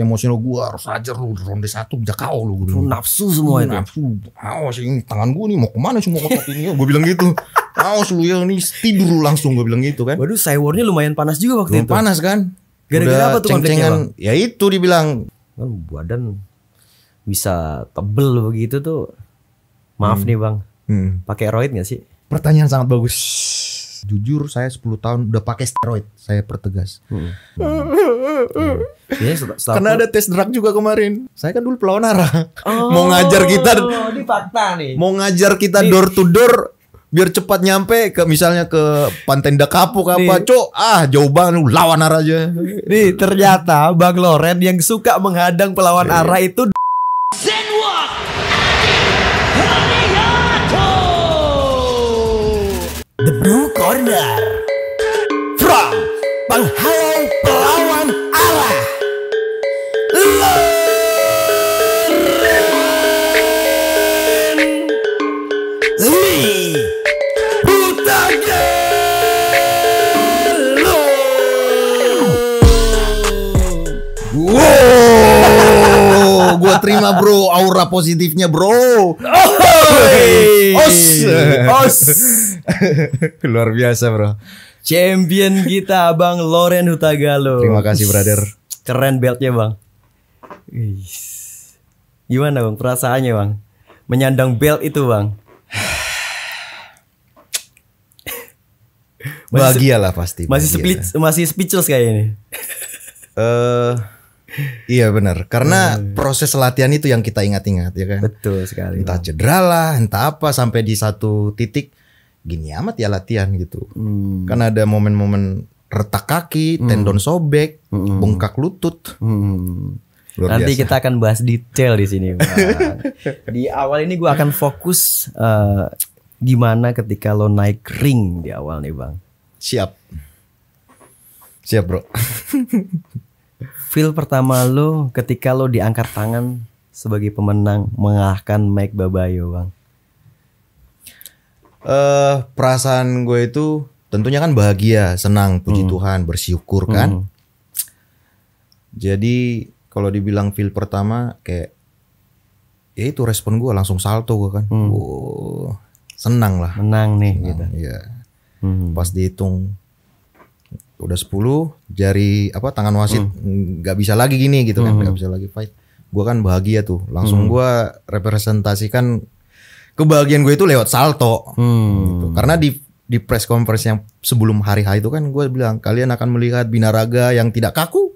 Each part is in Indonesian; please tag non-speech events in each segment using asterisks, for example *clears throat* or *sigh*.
emosional gue harus aja lu ronde satu bisa kau lu gue gitu. nafsu semua itu nafsu awas ini tangan gue nih mau kemana semua otot ini gue bilang gitu awas lu ya ini tidur lu langsung gue bilang gitu kan waduh sayurnya lumayan panas juga waktu lumayan itu panas kan gara-gara apa tuh konfliknya ya itu dibilang kan badan bisa tebel begitu tuh maaf hmm. nih bang hmm. pakai roid gak sih pertanyaan sangat bagus Jujur saya 10 tahun udah pakai steroid, saya pertegas. Hmm. Hmm. Hmm. Karena ada tes drug juga kemarin. Saya kan dulu pelawan arah. Oh, mau ngajar kita ini fakta nih. Mau ngajar kita nih. door to door biar cepat nyampe ke misalnya ke Pantenda Kapuk apa, Cok. Ah, jauh banget lawan arah aja. Nih, ternyata Bang Loren yang suka menghadang pelawan iya. arah itu The Blue Corner From Penghalau pelawan Allah Loren Lee Hutagen Wow, gue terima bro, aura positifnya bro. Oh. Os. Os. *laughs* Luar biasa, Bro. Champion kita Abang Loren Hutagalo. Terima kasih, brother. Keren beltnya, Bang. Gimana, Bang? Perasaannya, Bang? Menyandang belt itu, Bang. bahagia lah pasti. Masih split, masih speechless kayak ini. Eh uh, iya benar, karena hmm. proses latihan itu yang kita ingat-ingat ya kan. Betul sekali. Entah cedera lah, entah apa sampai di satu titik gini amat ya latihan gitu. Hmm. Karena ada momen-momen retak kaki, hmm. tendon sobek, hmm. bengkak lutut. Hmm. Nanti biasa. kita akan bahas detail di sini. *laughs* di awal ini gue akan fokus uh, gimana ketika lo naik ring di awal nih bang. Siap. Siap bro. *laughs* feel pertama lo, ketika lo diangkat tangan sebagai pemenang mengalahkan Mike Babayo, Bang? Eh, uh, perasaan gue itu tentunya kan bahagia, senang, puji hmm. Tuhan, bersyukur kan. Hmm. Jadi kalau dibilang feel pertama kayak ya itu respon gue langsung salto gue kan. Hmm. Wow, senang lah. Menang nih senang, gitu. Iya. Hmm. Pas dihitung udah 10 jari apa tangan wasit hmm. nggak hmm. bisa lagi gini gitu kan hmm. nggak bisa lagi fight gue kan bahagia tuh langsung hmm. gue representasikan kebahagiaan gue itu lewat salto hmm. gitu. karena di di press conference yang sebelum hari H itu kan gue bilang kalian akan melihat binaraga yang tidak kaku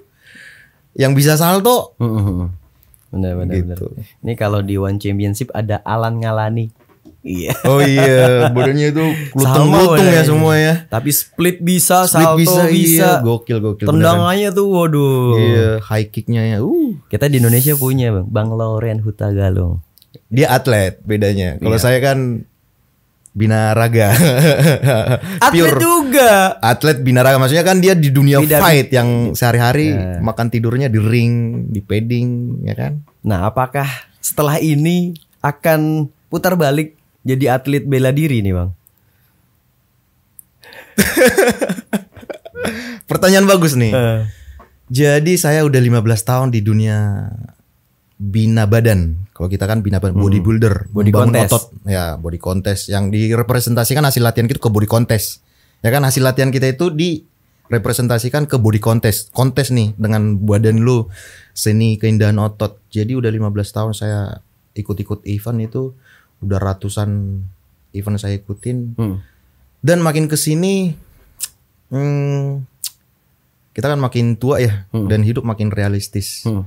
yang bisa salto hmm. hmm benar benar gitu. benar ini kalau di One Championship ada Alan Ngalani Iya. Oh iya, *laughs* badannya itu lutung-lutung ya semua ya. Tapi split bisa, split salto bisa, iya. bisa. Iya. Gokil gokil. Tendangannya beneran. tuh waduh. Iya, high kicknya ya. Uh. Kita di Indonesia punya Bang, Bang Loren Huta Galung. Dia atlet bedanya. Kalau iya. saya kan binaraga. *laughs* atlet Pure. juga. Atlet binaraga maksudnya kan dia di dunia Bidari. fight yang sehari-hari ya. makan tidurnya di ring, di padding, ya kan? Nah, apakah setelah ini akan putar balik jadi atlet bela diri nih bang? *laughs* Pertanyaan bagus nih. Uh. Jadi saya udah 15 tahun di dunia bina badan. Kalau kita kan bina badan hmm. bodybuilder, body membangun contest. otot, ya body contest yang direpresentasikan hasil latihan kita ke body contest. Ya kan hasil latihan kita itu direpresentasikan ke body contest. Kontes nih dengan badan lu seni keindahan otot. Jadi udah 15 tahun saya ikut-ikut event itu udah ratusan event saya ikutin hmm. dan makin kesini hmm, kita kan makin tua ya hmm. dan hidup makin realistis hmm.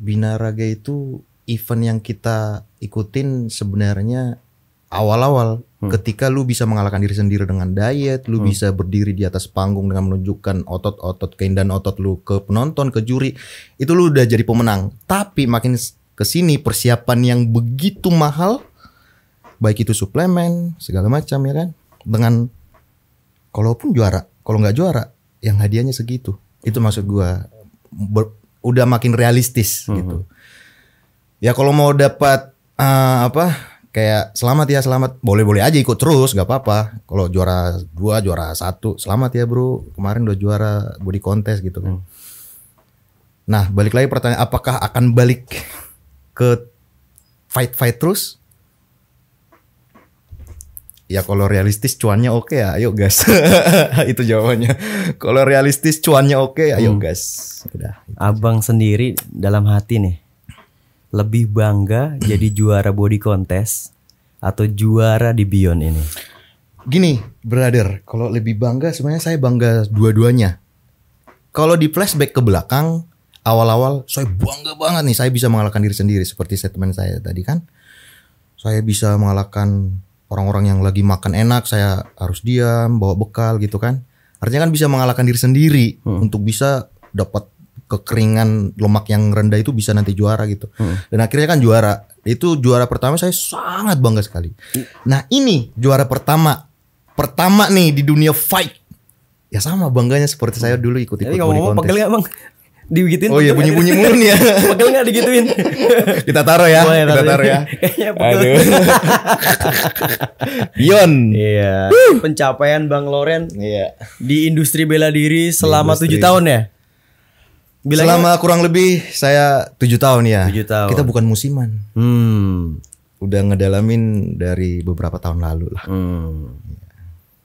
binaraga itu event yang kita ikutin sebenarnya awal-awal hmm. ketika lu bisa mengalahkan diri sendiri dengan diet, lu hmm. bisa berdiri di atas panggung dengan menunjukkan otot-otot keindahan otot lu ke penonton, ke juri, itu lu udah jadi pemenang. Tapi makin ke sini persiapan yang begitu mahal baik itu suplemen segala macam ya kan dengan kalaupun juara kalau nggak juara yang hadiahnya segitu itu maksud gua ber, udah makin realistis mm -hmm. gitu ya kalau mau dapat uh, apa kayak selamat ya selamat boleh-boleh aja ikut terus gak apa-apa kalau juara dua juara satu selamat ya bro kemarin udah juara body kontes gitu kan mm. nah balik lagi pertanyaan apakah akan balik ke fight fight terus ya kalau realistis cuannya oke okay, ya, ayo gas *laughs* itu jawabannya kalau realistis cuannya oke okay, ayo hmm. gas udah abang sendiri dalam hati nih lebih bangga *clears throat* jadi juara body contest atau juara di Beyond ini gini brother kalau lebih bangga sebenarnya saya bangga dua-duanya kalau di flashback ke belakang awal-awal saya bangga banget nih saya bisa mengalahkan diri sendiri seperti statement saya tadi kan saya bisa mengalahkan orang-orang yang lagi makan enak saya harus diam bawa bekal gitu kan artinya kan bisa mengalahkan diri sendiri hmm. untuk bisa dapat kekeringan lemak yang rendah itu bisa nanti juara gitu hmm. dan akhirnya kan juara itu juara pertama saya sangat bangga sekali nah ini juara pertama pertama nih di dunia fight ya sama bangganya seperti saya dulu ikut ikut Jadi, body contest. bang? digituin. Oh iya bunyi-bunyi mulu ya. *laughs* Pegel nggak digituin? *laughs* kita taro ya. Boleh, kita taro ya. *laughs* Kayaknya pegel. Bion. Iya. Pencapaian Bang Loren. Iya. Di industri bela diri selama tujuh tahun ya. Bilangnya, selama kurang lebih saya tujuh tahun ya. Tujuh tahun. Kita bukan musiman. Hmm. Udah ngedalamin dari beberapa tahun lalu lah. Hmm.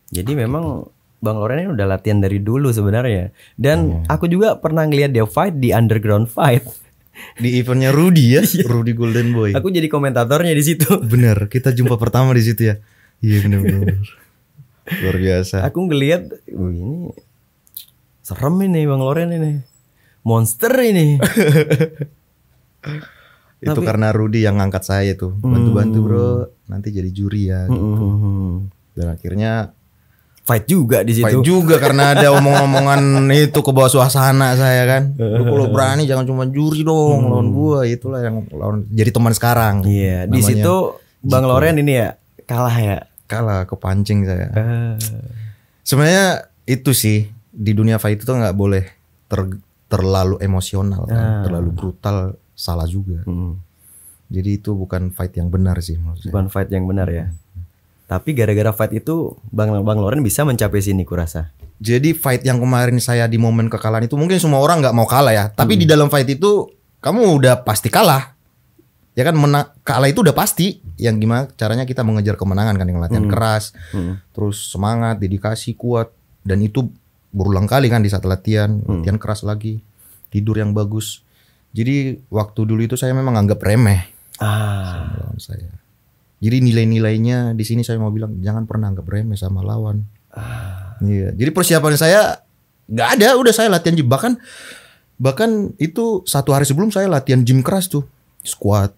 Jadi memang Bang Loren ini udah latihan dari dulu sebenarnya. Dan hmm. aku juga pernah ngeliat dia fight di underground fight. *laughs* Di eventnya Rudy ya, iya. Rudy Golden Boy. Aku jadi komentatornya di situ. Bener, kita jumpa pertama di situ ya. Iya bener-bener. *laughs* Luar biasa. Aku ngeliat, ini serem ini Bang Loren ini. Monster ini. *laughs* Itu Tapi, karena Rudy yang ngangkat saya itu, Bantu-bantu bro, hmm. nanti jadi juri ya gitu. Hmm, hmm, Dan akhirnya fight juga di situ. Fight juga karena ada omong-omongan *laughs* itu ke bawah suasana saya kan. Lu kalau berani *laughs* jangan cuma juri dong hmm. lawan gua itulah yang lawan jadi teman sekarang. Iya, di situ Bang Loren ini ya kalah ya. Kalah kepancing saya. Uh. Sebenarnya itu sih di dunia fight itu nggak boleh ter, terlalu emosional kan, ah. terlalu brutal salah juga. Hmm. Jadi itu bukan fight yang benar sih maksudnya. bukan Bukan fight yang benar ya. Hmm tapi gara-gara fight itu Bang Bang Loren bisa mencapai sini kurasa. Jadi fight yang kemarin saya di momen kekalahan itu mungkin semua orang nggak mau kalah ya. Tapi di hmm. dalam fight itu kamu udah pasti kalah. Ya kan menang kalah itu udah pasti. Yang gimana caranya kita mengejar kemenangan kan dengan latihan hmm. keras, hmm. terus semangat, dedikasi kuat dan itu berulang kali kan di saat latihan, hmm. latihan keras lagi, tidur yang bagus. Jadi waktu dulu itu saya memang anggap remeh. Ah. Saya jadi nilai-nilainya di sini saya mau bilang jangan pernah anggap remeh sama lawan. Ah. Iya. Jadi persiapan saya nggak ada, udah saya latihan gym bahkan bahkan itu satu hari sebelum saya latihan gym keras tuh squat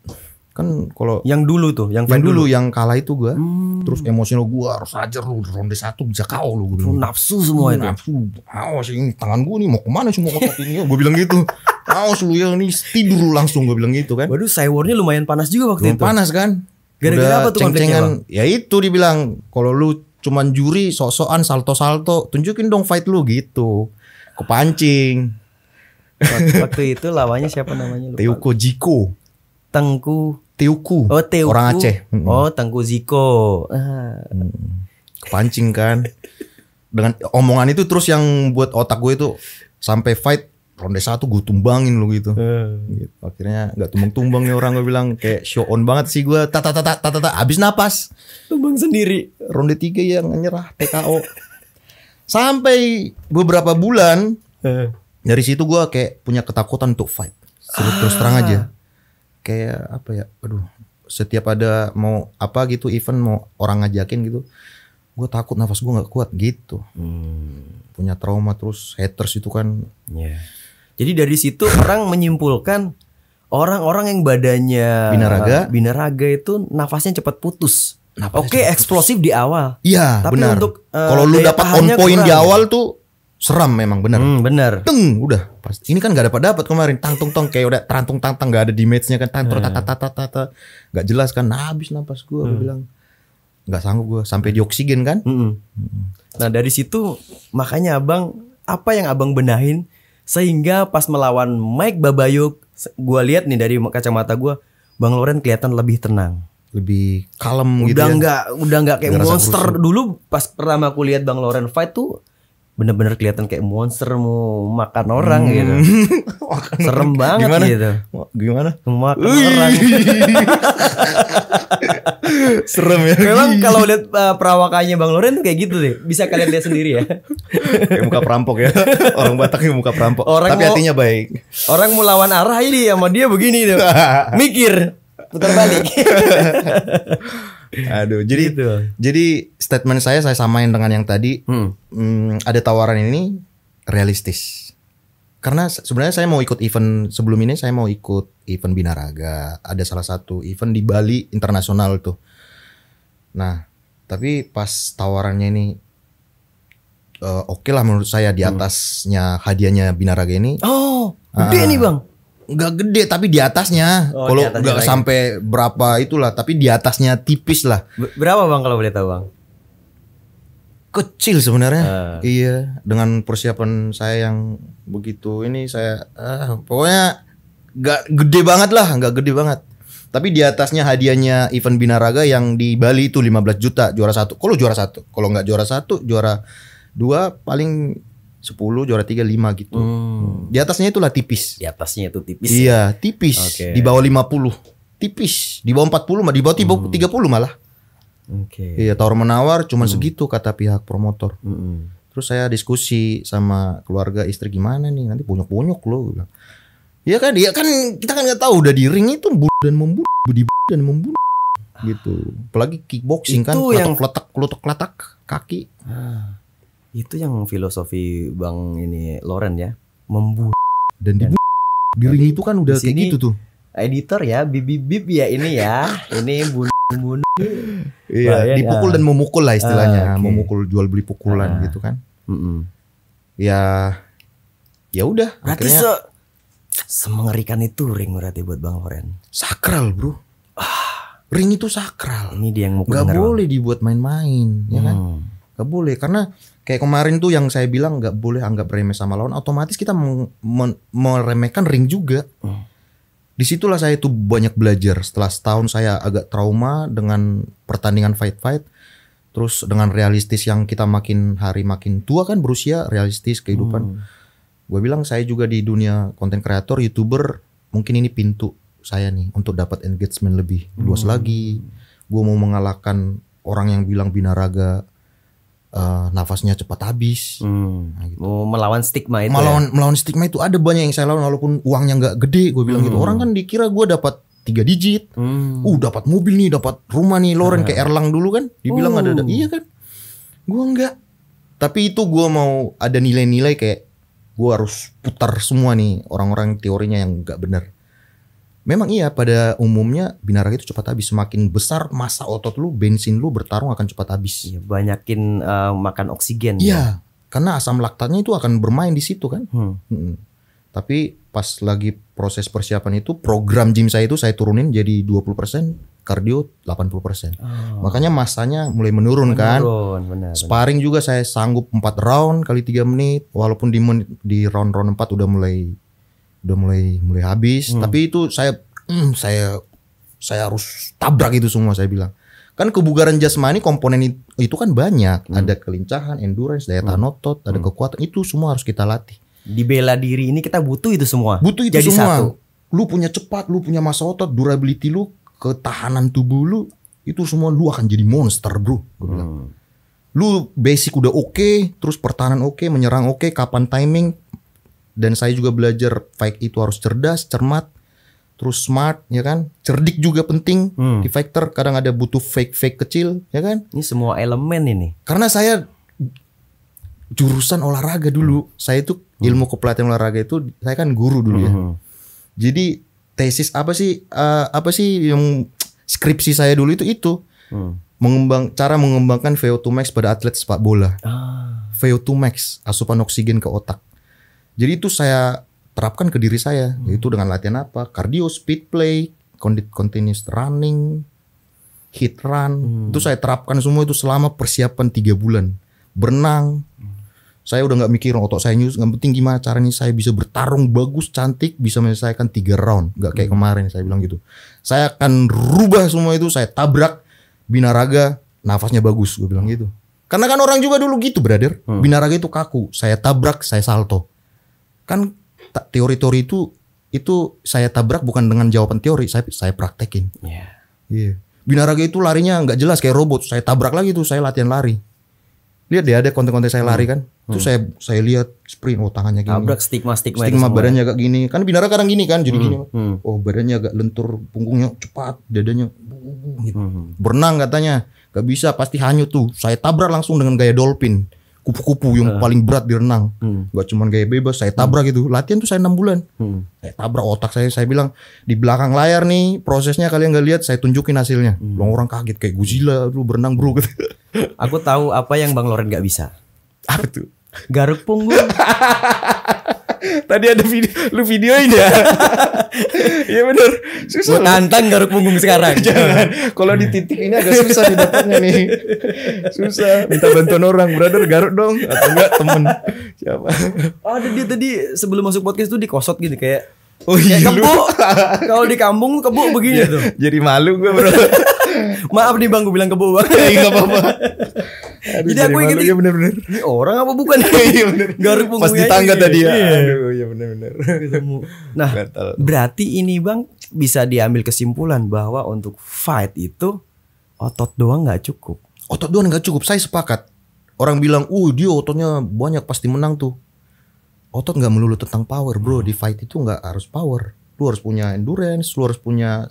kan kalau yang dulu tuh yang, yang dulu, dulu yang kalah itu gua hmm. terus emosional gua harus ajar lu ronde satu bisa kau lu gua nafsu semua itu nafsu awas sih tangan gua nih mau kemana semua otot ini ya? gua bilang gitu awas lu yang nih tidur lu langsung gua bilang gitu kan waduh sayurnya lumayan panas juga waktu Belum itu panas kan Gara-gara apa tuh ceng-cengan? Ya itu dibilang kalau lu cuman juri sosokan salto-salto, tunjukin dong fight lu gitu. Kepancing. Waktu itu lawannya siapa namanya lupa. Teuku Jiko. Tengku Teuku. Oh, Teuku. Orang Aceh. Oh, Tengku Ziko. Ah. Kepancing kan. Dengan omongan itu terus yang buat otak gue itu sampai fight ronde satu gue tumbangin lo gitu. Eh. gitu. Akhirnya nggak tumbang-tumbang nih orang gue bilang kayak show on banget sih gue. Tata tata tata tata abis napas. Tumbang sendiri. Ronde tiga yang nyerah TKO. Sampai beberapa bulan eh. dari situ gue kayak punya ketakutan untuk fight. Terus, ah. terang aja. Kayak apa ya? Aduh, setiap ada mau apa gitu event mau orang ngajakin gitu, gue takut nafas gue nggak kuat gitu. Hmm. Punya trauma terus haters itu kan. Yeah jadi dari situ orang menyimpulkan orang-orang yang badannya binaraga, binaraga itu nafasnya cepat putus. Oke, eksplosif putus. di awal. Iya, Tapi benar. untuk uh, kalau lu dapat on point kurang, di awal tuh seram memang benar. Hmm, benar. Teng, udah pasti. Ini kan gak dapat dapat kemarin. Tang tung tong kayak udah terantung tang tang gak ada damage-nya kan. Tang tata tata tata tata. Gak jelas kan. Nah, habis nafas gua hmm. bilang nggak sanggup gua. sampai di oksigen kan. Hmm, hmm. Hmm. Nah dari situ makanya abang apa yang abang benahin sehingga pas melawan Mike Babayuk, gue lihat nih dari kacamata gue, Bang Loren kelihatan lebih tenang lebih kalem gitu udah gitu enggak, ya. Udah nggak kayak Ngerasa monster kursi. dulu pas pertama aku lihat Bang Loren fight tuh bener-bener kelihatan kayak monster mau makan orang hmm. gitu. *laughs* makan Serem banget gimana? gitu. Gimana? Makan Ui. orang. *laughs* Serem ya. Memang kalau lihat uh, eh, perawakannya Bang Loren tuh kayak gitu deh. Bisa kalian lihat sendiri ya. kayak muka perampok ya. Orang Batak yang muka perampok. Orang Tapi mau, hatinya baik. Orang mau lawan arah ini sama dia begini deh. *laughs* Mikir putar balik. *laughs* Aduh, jadi gitu. jadi statement saya saya samain dengan yang tadi. Hmm. Hmm, ada tawaran ini realistis karena sebenarnya saya mau ikut event sebelum ini saya mau ikut event binaraga ada salah satu event di Bali internasional tuh nah tapi pas tawarannya ini uh, oke okay lah menurut saya di hmm. atasnya hadiahnya binaraga ini oh ah. gede uh, nih bang nggak gede tapi di atasnya oh, kalau nggak sampai berapa itulah tapi di atasnya tipis lah berapa bang kalau boleh tahu bang kecil sebenarnya. Uh. Iya, dengan persiapan saya yang begitu ini saya uh, pokoknya nggak gede banget lah, nggak gede banget. Tapi di atasnya hadiahnya event binaraga yang di Bali itu 15 juta juara satu. Kalau juara satu, kalau nggak juara satu, juara dua paling 10 juara tiga lima gitu. Hmm. Di atasnya itulah tipis. Di atasnya itu tipis. Iya, ya? tipis. Okay. Di bawah 50. Tipis. Di bawah 40 mah di bawah 30 hmm. malah. Okay. Iya, tawar menawar cuma hmm. segitu kata pihak promotor. Hmm. Terus saya diskusi sama keluarga istri gimana nih nanti punyok-punyok lo Iya kan, dia kan kita kan nggak tahu udah di ring itu dan membunuh, di dan membunuh gitu. Apalagi kickboxing kan, itu kan, yang... letak letak letak kaki. Ah. Itu yang filosofi Bang ini Loren ya, membunuh dan dibunuh. Di ring itu kan udah kayak gitu tuh. Editor ya, bibi bibi ya ini ya, *laughs* ini bunuh iya dipukul ya. dan memukul lah istilahnya uh, ah, okay. memukul jual beli pukulan uh. gitu kan mm -mm. ya ya udah berarti se semengerikan itu ring berarti buat bang Loren sakral bro ah, ring itu sakral ini dia yang mau nggak boleh dibuat main-main hmm. ya kan hmm. nggak boleh karena kayak kemarin tuh yang saya bilang gak boleh anggap remeh sama lawan otomatis kita meremehkan ring juga hmm disitulah saya tuh banyak belajar setelah setahun saya agak trauma dengan pertandingan fight fight terus dengan realistis yang kita makin hari makin tua kan berusia realistis kehidupan hmm. gue bilang saya juga di dunia konten kreator youtuber mungkin ini pintu saya nih untuk dapat engagement lebih luas hmm. lagi gue mau mengalahkan orang yang bilang binaraga uh, nafasnya cepat habis. Hmm. Nah, gitu. Melawan stigma itu. Melawan ya? melawan stigma itu ada banyak yang saya lawan walaupun uangnya nggak gede, gue bilang gitu. hmm. gitu. Orang kan dikira gue dapat tiga digit, hmm. uh dapat mobil nih, dapat rumah nih, Loren hmm. kayak Erlang dulu kan, dibilang uh. ada, ada, iya kan? Gue nggak. Tapi itu gue mau ada nilai-nilai kayak gue harus putar semua nih orang-orang teorinya yang nggak bener. Memang iya pada umumnya binaraga itu cepat habis. Semakin besar masa otot lu, bensin lu bertarung akan cepat habis. Iya, banyakin uh, makan oksigen. Ya. Iya, ya. karena asam laktatnya itu akan bermain di situ kan. Hmm. Hmm. Tapi pas lagi proses persiapan itu program gym saya itu saya turunin jadi 20% kardio 80%. Oh. Makanya masanya mulai menurun, kan. menurun kan. Benar, Sparring juga saya sanggup 4 round kali 3 menit walaupun di di round-round 4 udah mulai udah mulai mulai habis hmm. tapi itu saya mm, saya saya harus tabrak itu semua saya bilang kan kebugaran jasmani komponen itu kan banyak hmm. ada kelincahan endurance daya tahan hmm. otot ada hmm. kekuatan itu semua harus kita latih di bela diri ini kita butuh itu semua butuh itu Jadi semua satu. lu punya cepat lu punya masa otot durability lu ketahanan tubuh lu itu semua lu akan jadi monster bro gue bilang hmm. lu basic udah oke okay, terus pertahanan oke okay, menyerang oke okay, kapan timing dan saya juga belajar fight itu harus cerdas, cermat, terus smart ya kan cerdik juga penting hmm. di fighter kadang ada butuh fake fake kecil ya kan ini semua elemen ini karena saya jurusan olahraga dulu hmm. saya itu hmm. ilmu kepelatihan olahraga itu saya kan guru dulu ya hmm. jadi tesis apa sih uh, apa sih yang skripsi saya dulu itu itu hmm. mengembang cara mengembangkan VO2 max pada atlet sepak bola ah. VO2 max asupan oksigen ke otak jadi itu saya terapkan ke diri saya, hmm. yaitu dengan latihan apa? Cardio, speed play, continuous running, hit run. Hmm. Itu saya terapkan semua itu selama persiapan tiga bulan. Berenang. Hmm. Saya udah nggak mikir otot saya nyus, nggak penting gimana caranya saya bisa bertarung bagus, cantik, bisa menyelesaikan tiga round. Gak kayak hmm. kemarin saya bilang gitu. Saya akan rubah semua itu, saya tabrak binaraga, nafasnya bagus, gue bilang gitu. Karena kan orang juga dulu gitu, brother. Hmm. Binaraga itu kaku. Saya tabrak, saya salto kan teori-teori itu itu saya tabrak bukan dengan jawaban teori, saya saya praktekin. Iya. Yeah. Yeah. Binaraga itu larinya nggak jelas kayak robot. Saya tabrak lagi tuh, saya latihan lari. Lihat deh ada konten-konten saya lari hmm. kan. Hmm. saya saya lihat sprint oh tangannya gini. Tabrak stigma-stigma Stigma ya? badannya agak gini. Kan binaraga kadang gini kan jadi hmm. gini. Hmm. Oh badannya agak lentur, punggungnya cepat, dadanya Hmm. hmm. Berenang katanya. Gak bisa pasti hanyut tuh. Saya tabrak langsung dengan gaya dolphin kupu-kupu yang uh. paling berat di renang. Hmm. Gak cuman gaya bebas, saya tabrak hmm. gitu. Latihan tuh saya enam bulan. Hmm. Saya tabrak otak saya, saya bilang di belakang layar nih prosesnya kalian gak lihat, saya tunjukin hasilnya. Hmm. orang kaget kayak Godzilla lu berenang bro gitu. Aku tahu apa yang Bang Loren gak bisa. Apa tuh? Garuk punggung. *laughs* Tadi ada video, lu videoin ya. *laughs* Iya bener. Susah. Gue tantang garuk punggung sekarang. *laughs* Jangan. Kalau di titik ini agak susah didapatnya nih. *laughs* Susah. Minta bantuan orang, brother garuk dong. Atau enggak temen. Siapa? Oh, ada dia tadi sebelum masuk podcast tuh dikosot gitu kayak. Oh iya. Kalau di kampung kebo begini iya. tuh. Jadi malu gue bro. Maaf nih bang, gue bilang kebo bang. Iya apa-apa. Aduh, Jadi aku ingin iya, bener Ini orang apa bukan? *laughs* Iya, *laughs* Garuk Pas di tangga tadi ya. Iya. Aduh, ya bener-bener. *laughs* Nah, Gatal. berarti ini bang bisa diambil kesimpulan bahwa untuk fight itu otot doang nggak cukup. Otot doang nggak cukup. Saya sepakat. Orang bilang, uh dia ototnya banyak pasti menang tuh. Otot nggak melulu tentang power bro. Hmm. Di fight itu nggak harus power. Lu harus punya endurance, lu harus punya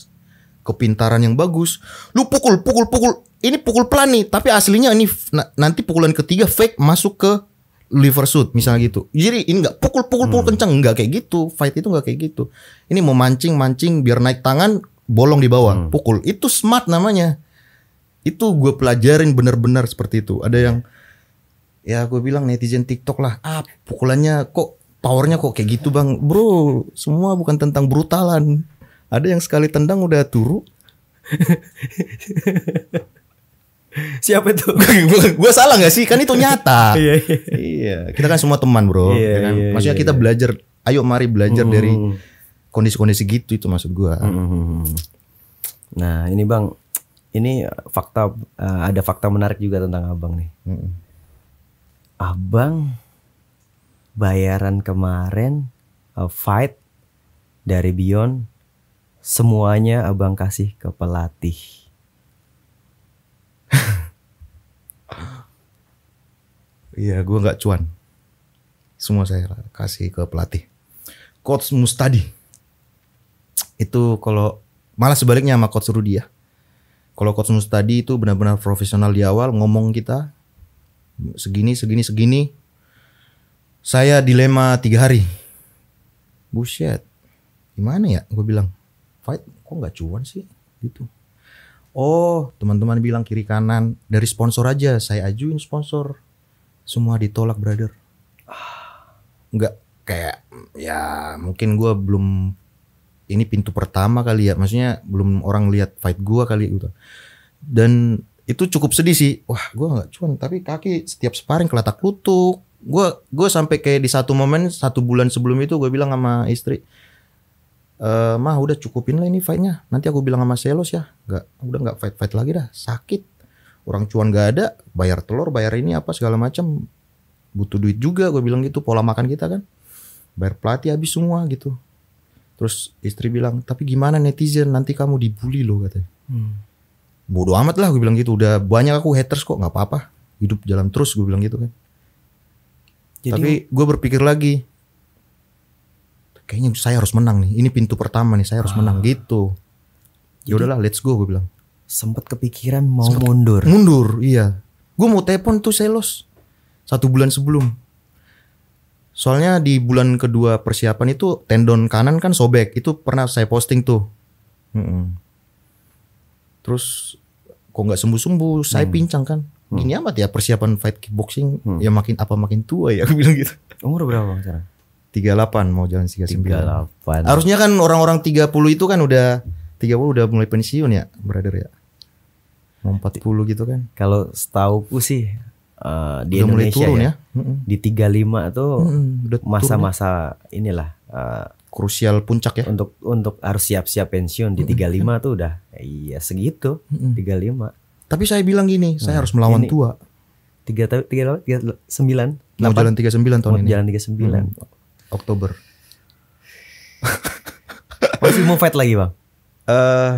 kepintaran yang bagus. Lu pukul, pukul, pukul. Ini pukul pelan nih, tapi aslinya ini nanti pukulan ketiga fake masuk ke liver suit, misalnya gitu. Jadi ini nggak pukul, pukul, pukul hmm. kenceng, nggak kayak gitu. Fight itu nggak kayak gitu. Ini mau mancing, mancing, biar naik tangan, bolong di bawah, hmm. pukul. Itu smart namanya. Itu gue pelajarin benar-benar seperti itu. Ada yang ya gue bilang netizen TikTok lah, ah pukulannya kok powernya kok kayak gitu bang, bro. Semua bukan tentang brutalan ada yang sekali tendang udah turu. *laughs* Siapa itu? gue salah gak sih? Kan itu nyata. *laughs* Iya, iya, iya. Kita kan semua teman, Bro. Iya, ya kan? iya, Maksudnya iya, kita iya. belajar. Ayo mari belajar hmm. dari mm-hmm. kondisi-kondisi gitu itu maksud gue. Hmm. Nah, ini Bang, ini fakta uh, ada fakta menarik juga tentang Abang nih. Hmm. Abang bayaran kemarin uh, fight dari Beyond semuanya abang kasih ke pelatih. *laughs* Iya, gue nggak cuan. Semua saya kasih ke pelatih. Coach Mustadi itu kalau malah sebaliknya sama Coach Rudi ya. Kalau Coach Mustadi itu benar-benar profesional di awal ngomong kita segini segini segini. Saya dilema tiga hari. Buset, gimana ya? Gue bilang fight kok nggak cuan sih gitu oh teman-teman bilang kiri kanan dari sponsor aja saya ajuin sponsor semua ditolak brother nggak kayak ya mungkin gue belum ini pintu pertama kali ya maksudnya belum orang lihat fight gue kali gitu dan itu cukup sedih sih wah gue nggak cuan tapi kaki setiap sparring kelatak kutuk gue gue sampai kayak di satu momen satu bulan sebelum itu gue bilang sama istri eh mah udah cukupin lah ini fightnya nanti aku bilang sama Selos ya nggak udah nggak fight fight lagi dah sakit orang cuan gak ada bayar telur bayar ini apa segala macam butuh duit juga gue bilang gitu pola makan kita kan bayar pelatih habis semua gitu terus istri bilang tapi gimana netizen nanti kamu dibully loh katanya hmm. bodoh amat lah gue bilang gitu udah banyak aku haters kok nggak apa-apa hidup jalan terus gue bilang gitu kan jadi, tapi gue berpikir lagi kayaknya saya harus menang nih. Ini pintu pertama nih, saya harus ah. menang gitu. Ya udahlah, let's go gue bilang. Sempat kepikiran mau sempet mundur. Mundur, iya. Gue mau telepon tuh Selos satu bulan sebelum. Soalnya di bulan kedua persiapan itu tendon kanan kan sobek, itu pernah saya posting tuh. Hmm. Terus kok nggak sembuh-sembuh, saya hmm. pincang kan. Hmm. Gini amat ya persiapan fight kickboxing, hmm. ya makin apa makin tua ya, gue bilang gitu. Umur berapa sekarang? 38 mau jalan 39. 38. Harusnya kan orang-orang 30 itu kan udah 30 udah mulai pensiun ya, brother ya. Mau 40 gitu kan. Kalau setauku sih uh, di udah Indonesia mulai turun ya, ya. di 35 tuh masa-masa mm inilah uh, krusial puncak ya. Untuk untuk harus siap-siap pensiun di 35 tuh udah iya segitu, 35. Tapi saya bilang gini, nah, saya harus melawan ini, tua. 3 tiga, tiga, sembilan. Mau 8, jalan 39 tahun mau ini. Jalan 39. Hmm. Oktober. *laughs* Masih mau fight lagi bang? Eh uh,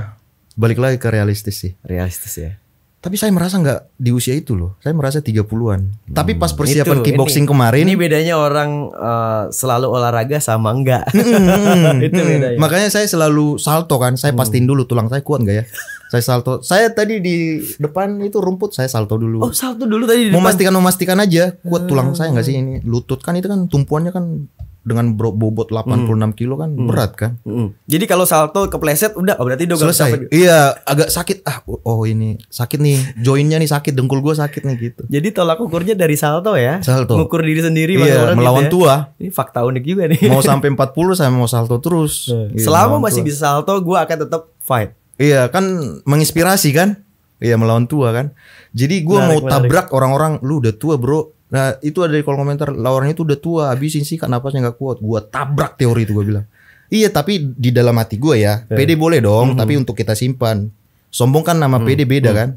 balik lagi ke realistis sih. Realistis ya. Tapi saya merasa nggak di usia itu loh. Saya merasa 30-an. Hmm. Tapi pas persiapan itu, kickboxing kemarin. Ini bedanya orang uh, selalu olahraga sama enggak. Hmm, hmm, hmm. *laughs* itu hmm. bedanya. Makanya saya selalu salto kan. Saya hmm. pastiin dulu tulang saya kuat nggak ya. saya salto. Saya tadi di depan itu rumput saya salto dulu. Oh, salto dulu tadi di depan. Memastikan memastikan aja kuat tulang ah. saya nggak sih ini. Lutut kan itu kan tumpuannya kan dengan bro bobot 86 enam kilo kan hmm. berat kan. Hmm. Jadi kalau salto kepleset udah oh berarti udah selesai. Iya, agak sakit ah oh ini sakit nih joinnya nih sakit dengkul gua sakit nih gitu. Jadi tolak ukurnya dari salto ya. Salto. Ukur diri sendiri iya, gitu melawan gitu ya. tua. Ini fakta unik juga nih. Mau *laughs* sampai 40 saya mau salto terus. Iya, iya Selama masih tua. bisa salto gua akan tetap fight. Iya kan menginspirasi kan. Iya melawan tua kan. Jadi gue mau menarik. tabrak orang-orang lu udah tua bro Nah itu ada di kolom komentar lawarnya itu udah tua Habisin sih kan napasnya gak kuat Gua tabrak teori itu gue bilang Iya tapi di dalam hati gue ya yeah. PD boleh dong mm -hmm. Tapi untuk kita simpan Sombong kan nama mm -hmm. PD beda mm -hmm. kan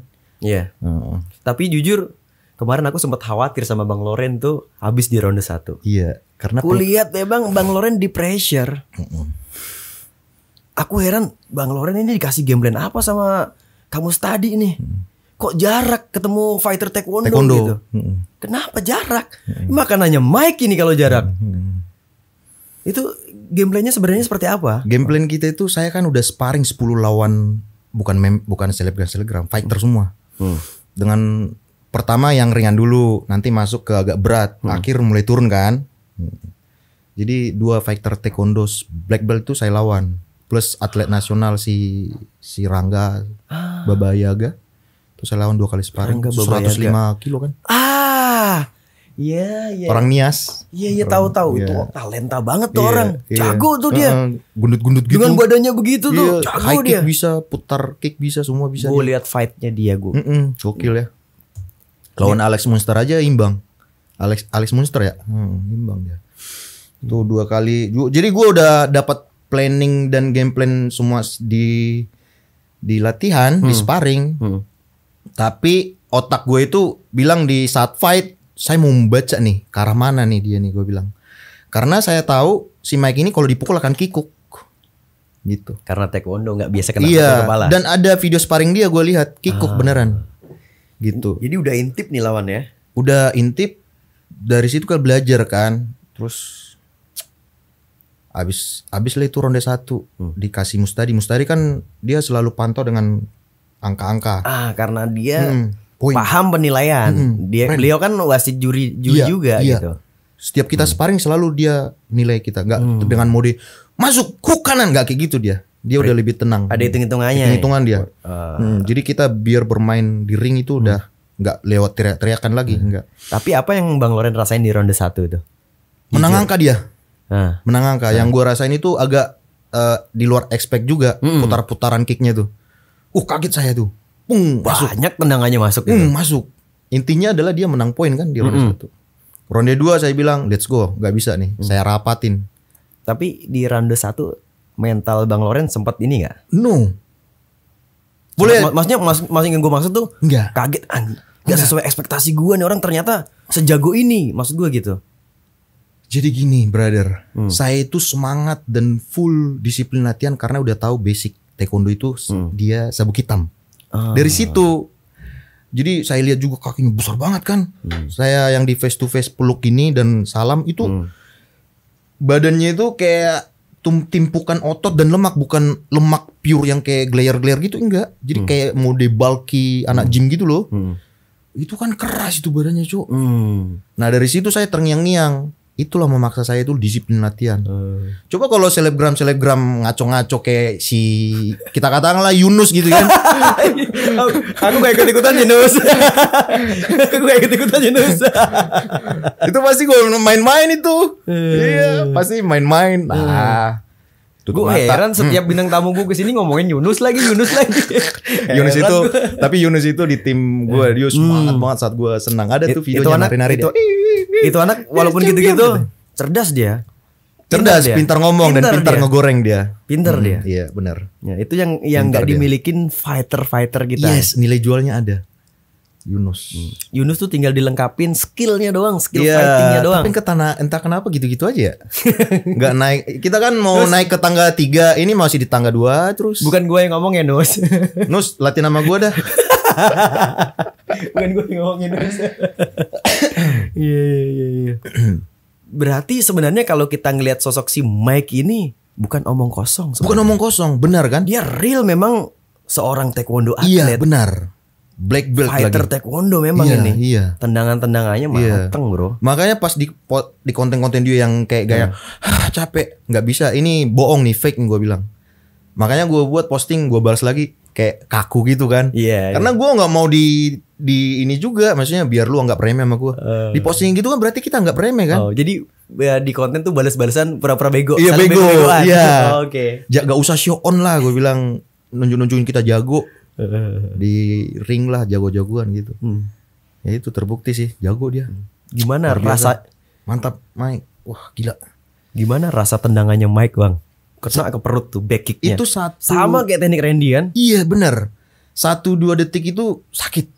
Iya yeah. mm. Tapi jujur Kemarin aku sempat khawatir sama Bang Loren tuh Habis di ronde satu Iya karena Kulihat ya Bang Bang Loren di pressure mm -hmm. Aku heran Bang Loren ini dikasih game plan apa sama Kamu tadi nih mm kok jarak ketemu fighter taekwondo, taekwondo. gitu. Hmm. Kenapa jarak? Hmm. Makanannya Mike ini kalau jarak. Hmm. Itu gameplaynya sebenarnya seperti apa? Gameplay kita itu saya kan udah sparring 10 lawan bukan mem, bukan selebgram selebgram fighter hmm. semua. Hmm. Dengan pertama yang ringan dulu, nanti masuk ke agak berat, hmm. akhir mulai turun kan. Jadi dua fighter taekwondo black belt itu saya lawan plus atlet nasional si si Rangga ah. Babayaga Terus saya lawan dua kali sparring, seratus 105 kilo kan. Ah. Iya, iya. Orang Nias. Iya, iya tahu tahu iya. yeah. itu talenta banget tuh yeah, orang. yeah. Jago tuh dia. Gundut-gundut gitu. Dengan badannya begitu yeah. tuh. Iya, jago high dia. Kick bisa, putar kick bisa, semua bisa. Gue liat fightnya dia gue. Mm -mm, gokil ya. Lawan yeah. Alex Munster aja imbang. Alex Alex Munster ya. Hmm, imbang dia. Tuh dua kali. Jadi gue udah dapat planning dan game plan semua di di latihan, hmm. di sparring. Hmm tapi otak gue itu bilang di saat fight saya mau membaca nih ke arah mana nih dia nih gue bilang. Karena saya tahu si Mike ini kalau dipukul akan kikuk gitu. Karena taekwondo nggak biasa kena iya, kepala. Dan ada video sparring dia gue lihat kikuk ah. beneran. Gitu. Jadi udah intip nih lawan ya. Udah intip dari situ kan belajar kan. Terus abis abis lah itu ronde satu hmm. dikasih Mustadi. Mustadi kan dia selalu pantau dengan angka-angka. Ah, karena dia hmm, paham penilaian. Hmm, hmm, dia friend. beliau kan wasit juri juri iya, juga iya. gitu. Setiap kita hmm. sparring selalu dia nilai kita, nggak hmm. dengan mode masuk hook kanan nggak kayak gitu dia. Dia Pre udah lebih tenang. Ada hitung-hitungannya. Ya? Hitung-hitungan ya? dia. Uh, hmm, jadi kita biar bermain di ring itu hmm. udah nggak lewat teriak-teriakan lagi, hmm. enggak. Tapi apa yang Bang Loren rasain di ronde satu itu? Menang angka dia. Ah. Menang angka. Yang ah. gue rasain itu agak uh, di luar expect juga mm putar-putaran kicknya tuh. Uh kaget saya tuh. Pung, Banyak tendangannya masuk. Gitu. Hmm, masuk. Intinya adalah dia menang poin kan di ronde mm -hmm. satu. Ronde dua saya bilang let's go, Gak bisa nih. Mm. Saya rapatin. Tapi di ronde satu mental Bang Loren sempat ini gak? No. Boleh. Mas, maksudnya mas mas yang gue maksud tuh nggak kaget anjing. Gak sesuai ekspektasi gue nih orang ternyata sejago ini maksud gue gitu. Jadi gini, brother, hmm. saya itu semangat dan full disiplin latihan karena udah tahu basic taekwondo itu hmm. dia sabuk hitam. Ah. Dari situ jadi saya lihat juga kakinya besar banget kan. Hmm. Saya yang di face to face peluk ini dan salam itu hmm. badannya itu kayak tum timpukan otot dan lemak bukan lemak pure yang kayak glayer-glayer gitu enggak. Jadi hmm. kayak mau bulky anak hmm. gym gitu loh. Hmm. Itu kan keras itu badannya, Cuk. Hmm. Nah, dari situ saya terngiang-ngiang itulah memaksa saya itu disiplin latihan. Hmm. Coba kalau selebgram selebgram ngaco-ngaco kayak si kita katakanlah Yunus gitu kan. *laughs* aku gak ikut ikutan Yunus. *laughs* aku gak ikut ikutan Yunus. itu pasti gue main-main itu. Hmm. Iya, yeah, pasti main-main. Nah, Tutup gue heran setiap hmm. bintang tamu gue kesini ngomongin Yunus lagi, Yunus lagi. *laughs* Yunus itu, tapi Yunus itu di tim gue, dia hmm. semangat hmm. banget saat gue senang. Ada tuh video itu nari-nari itu, itu anak walaupun gitu-gitu, gitu. cerdas dia. Cerdas, pintar, ngomong dan pintar ngegoreng dia. Pintar hmm, dia. Iya, benar. Ya, itu yang yang nggak dimilikin fighter-fighter kita. Yes, nilai jualnya ada. Yunus. Hmm. Yunus tuh tinggal dilengkapin skillnya doang, skill yeah, fightingnya doang. Tapi ke tanah entah kenapa gitu-gitu aja ya. *laughs* Gak naik. Kita kan mau Nus. naik ke tangga tiga, ini masih di tangga dua terus. Bukan gue yang ngomong ya Nus. *laughs* Nus, latih nama gue dah. *laughs* Bukan gue yang ngomong ya Nus. *coughs* Iya iya iya. iya. *coughs* Berarti sebenarnya kalau kita ngelihat sosok si Mike ini bukan omong kosong. Sebenernya. Bukan omong kosong, benar kan? Dia real memang seorang taekwondo iya, atlet. Iya benar black belt fighter lagi. taekwondo memang iya, ini. Iya. Tendangan-tendangannya iya. mateng, Bro. Makanya pas di di konten-konten dia yang kayak gaya hmm. capek, nggak bisa. Ini bohong nih, fake gue bilang. Makanya gue buat posting, gue balas lagi kayak kaku gitu kan. Iya. iya. Karena iya. gue nggak mau di di ini juga, maksudnya biar lu nggak remeh sama gue. Uh. Di posting gitu kan berarti kita nggak remeh kan. Oh, jadi ya, di konten tuh balas-balasan pura-pura bego. Iya Saling bego. Iya. *laughs* oh, Oke. Okay. gak usah show on lah, gue bilang nunjuk-nunjukin kita jago di ring lah jago-jagoan gitu hmm. ya itu terbukti sih jago dia hmm. gimana rasa mantap Mike wah gila gimana rasa tendangannya Mike bang kena ke perut tuh back kicknya itu satu sama kayak teknik Randy kan iya benar. satu dua detik itu sakit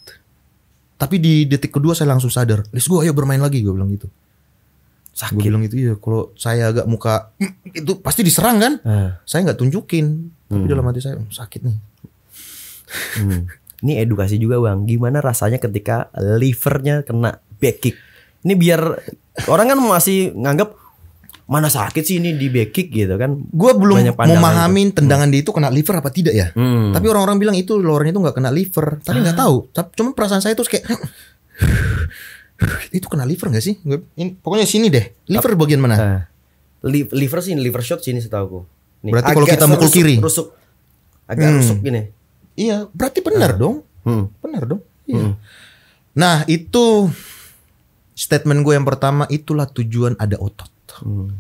tapi di detik kedua saya langsung sadar let's go ayo bermain lagi gue bilang gitu sakit gue bilang itu ya kalau saya agak muka mm, itu pasti diserang kan eh. saya nggak tunjukin tapi hmm. dalam hati saya hmm, sakit nih Hmm. Ini edukasi juga bang. Gimana rasanya ketika livernya kena back kick? Ini biar orang kan masih nganggap mana sakit sih ini di back kick gitu kan. Gue belum memahami itu. Hmm. tendangan hmm. dia itu kena liver apa tidak ya. Hmm. Tapi orang-orang bilang itu Loren itu nggak kena liver. Tapi nggak ah. tahu. Tapi cuma perasaan saya itu kayak itu kena liver gak sih? Ini, pokoknya sini deh. Liver Tap, bagian mana? Uh, liver sih, liver shot sini setahu aku. Nih, Berarti kalau kita mukul rusuk, kiri. Rusuk. Agak hmm. rusuk gini. Iya, berarti benar uh. dong. Hmm. Benar dong. Iya. Hmm. Nah, itu statement gue yang pertama itulah tujuan ada otot. Hmm.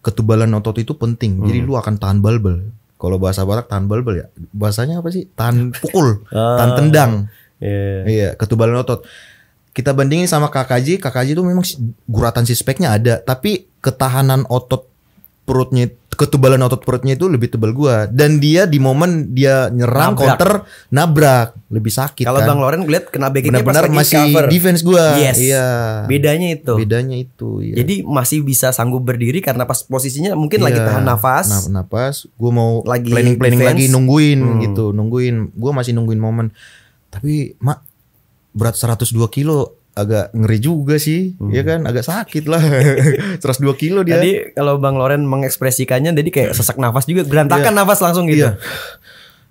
Ketebalan otot itu penting. Hmm. Jadi lu akan tahan balbel. Kalau bahasa Barat tahan balbel ya. Bahasanya apa sih? Tahan *laughs* pukul, tan ah, tahan tendang. Yeah. Iya, iya ketebalan otot. Kita bandingin sama KKJ, KKJ itu memang guratan sispeknya ada, tapi ketahanan otot perutnya ketebalan otot perutnya itu lebih tebal gua dan dia di momen dia nyerang nabrak. counter nabrak lebih sakit kalau kan. bang Loren ngeliat kena backingnya benar masih cover. defense gua yes. iya bedanya itu bedanya itu iya. jadi masih bisa sanggup berdiri karena pas posisinya mungkin iya. lagi tahan nafas nah, nafas gua mau lagi planning planning defense. lagi nungguin hmm. gitu nungguin gua masih nungguin momen tapi mak berat 102 kilo agak ngeri juga sih, hmm. ya kan, agak sakit lah. terus *laughs* dua kilo dia. Jadi kalau Bang Loren mengekspresikannya, jadi kayak sesak nafas juga, berantakan yeah. nafas langsung gitu. Yeah.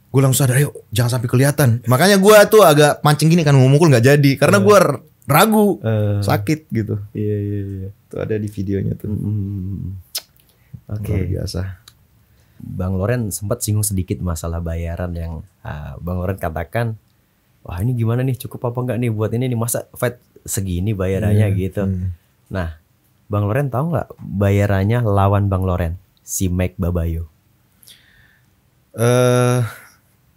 Gue langsung sadar, yuk jangan sampai kelihatan. Makanya gue tuh agak mancing gini kan, mau mukul nggak jadi, karena iya. gue ragu, uh. sakit gitu. Iya iya iya. Itu ada di videonya tuh. Hmm. Oke. Okay. Luar biasa. Bang Loren sempat singgung sedikit masalah bayaran yang uh, Bang Loren katakan wah ini gimana nih cukup apa enggak nih buat ini nih masa fight segini bayarannya hmm. gitu. Hmm. Nah, Bang Loren tahu nggak bayarannya lawan Bang Loren si Mike Babayo? Eh uh,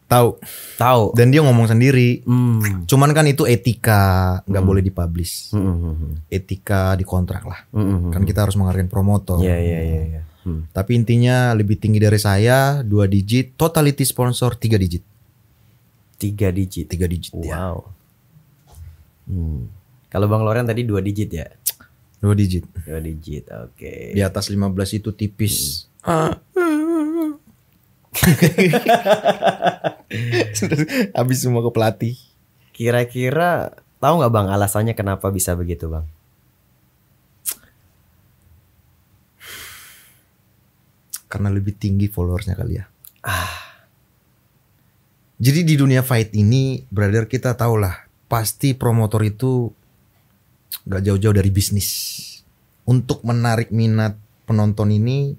tahu. Tahu. Dan dia ngomong sendiri. Hmm. Cuman kan itu etika nggak hmm. boleh dipublish. Hmm, hmm, hmm, hmm. Etika di kontrak lah. Hmm. Kan kita harus menghargai promotor. Iya iya iya. iya. Tapi intinya lebih tinggi dari saya dua digit totality sponsor tiga digit. Tiga digit. Tiga digit ya. wow. ya. Hmm. Kalau Bang Loren tadi dua digit ya? Dua digit. Dua digit, oke. Okay. Di atas 15 itu tipis. Hmm. *laughs* Habis semua ke pelatih. Kira-kira tahu nggak bang alasannya kenapa bisa begitu bang? Karena lebih tinggi followersnya kali ya. Ah. Jadi di dunia fight ini, brother kita tau lah pasti promotor itu gak jauh-jauh dari bisnis. Untuk menarik minat penonton ini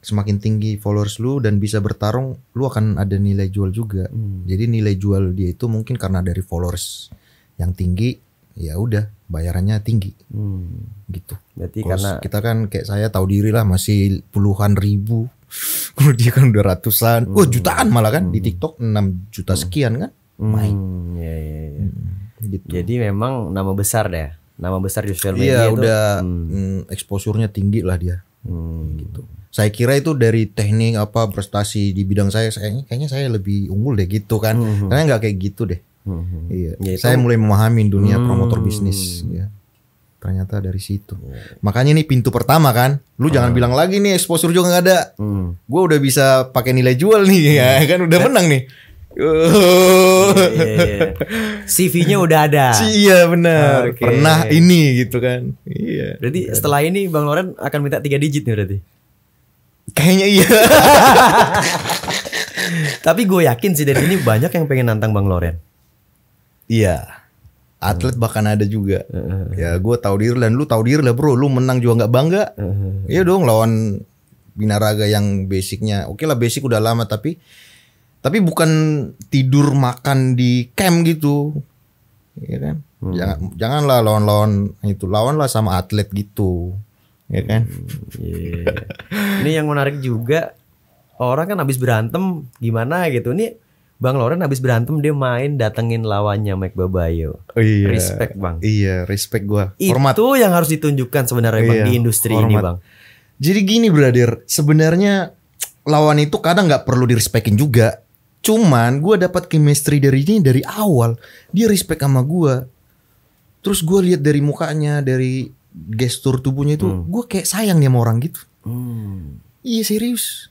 semakin tinggi followers lu dan bisa bertarung, lu akan ada nilai jual juga. Hmm. Jadi nilai jual dia itu mungkin karena dari followers yang tinggi, ya udah bayarannya tinggi. Hmm. Gitu. Berarti karena kita kan kayak saya tahu diri lah masih puluhan ribu kalau dia kan udah ratusan, hmm. jutaan malah kan hmm. di TikTok 6 juta hmm. sekian kan. Hmm. Main. Ya, ya, ya. Hmm. Gitu. Jadi memang nama besar deh. Nama besar di sosial media Iya, udah hmm. hmm eksposurnya tinggi lah dia. Hmm. Gitu. Saya kira itu dari teknik apa prestasi di bidang saya, saya kayaknya saya lebih unggul deh gitu kan. Hmm. Karena nggak kayak gitu deh. Hmm. Iya. Ya, saya mulai memahami dunia hmm. promotor bisnis. Ya ternyata dari situ. Oh. Makanya ini pintu pertama kan, lu oh. jangan bilang lagi nih exposure juga gak ada. Hmm. Gue udah bisa pakai nilai jual nih ya hmm. ya kan udah menang nih. Uh. Iya, yeah, yeah, yeah. CV-nya udah ada. *laughs* iya benar. Okay. Pernah ini gitu kan. Iya. Berarti benar. setelah ini Bang Loren akan minta tiga digit nih berarti. Kayaknya iya. *laughs* Tapi gue yakin sih dari ini banyak yang pengen nantang Bang Loren. Iya atlet hmm. bahkan ada juga hmm. ya gue tau diri dan lu tau diri lah bro lu menang juga nggak bangga hmm. ya dong lawan binaraga yang basicnya oke okay lah basic udah lama tapi tapi bukan tidur makan di camp gitu ya kan hmm. jangan janganlah lawan-lawan itu lawanlah sama atlet gitu ya kan hmm, yeah. ini yang menarik juga orang kan habis berantem gimana gitu ini Bang Loren habis berantem dia main datengin lawannya Mike Babayo. Oh iya. Respect bang. Iya, respect gue. Hormat. Itu yang harus ditunjukkan sebenarnya bang iya, di industri hormat. ini bang. Jadi gini brother, sebenarnya lawan itu kadang nggak perlu direspekin juga. Cuman gue dapat chemistry dari ini dari awal. Dia respect sama gue. Terus gue lihat dari mukanya, dari gestur tubuhnya itu, hmm. gue kayak sayang nih sama orang gitu. Hmm. Iya serius.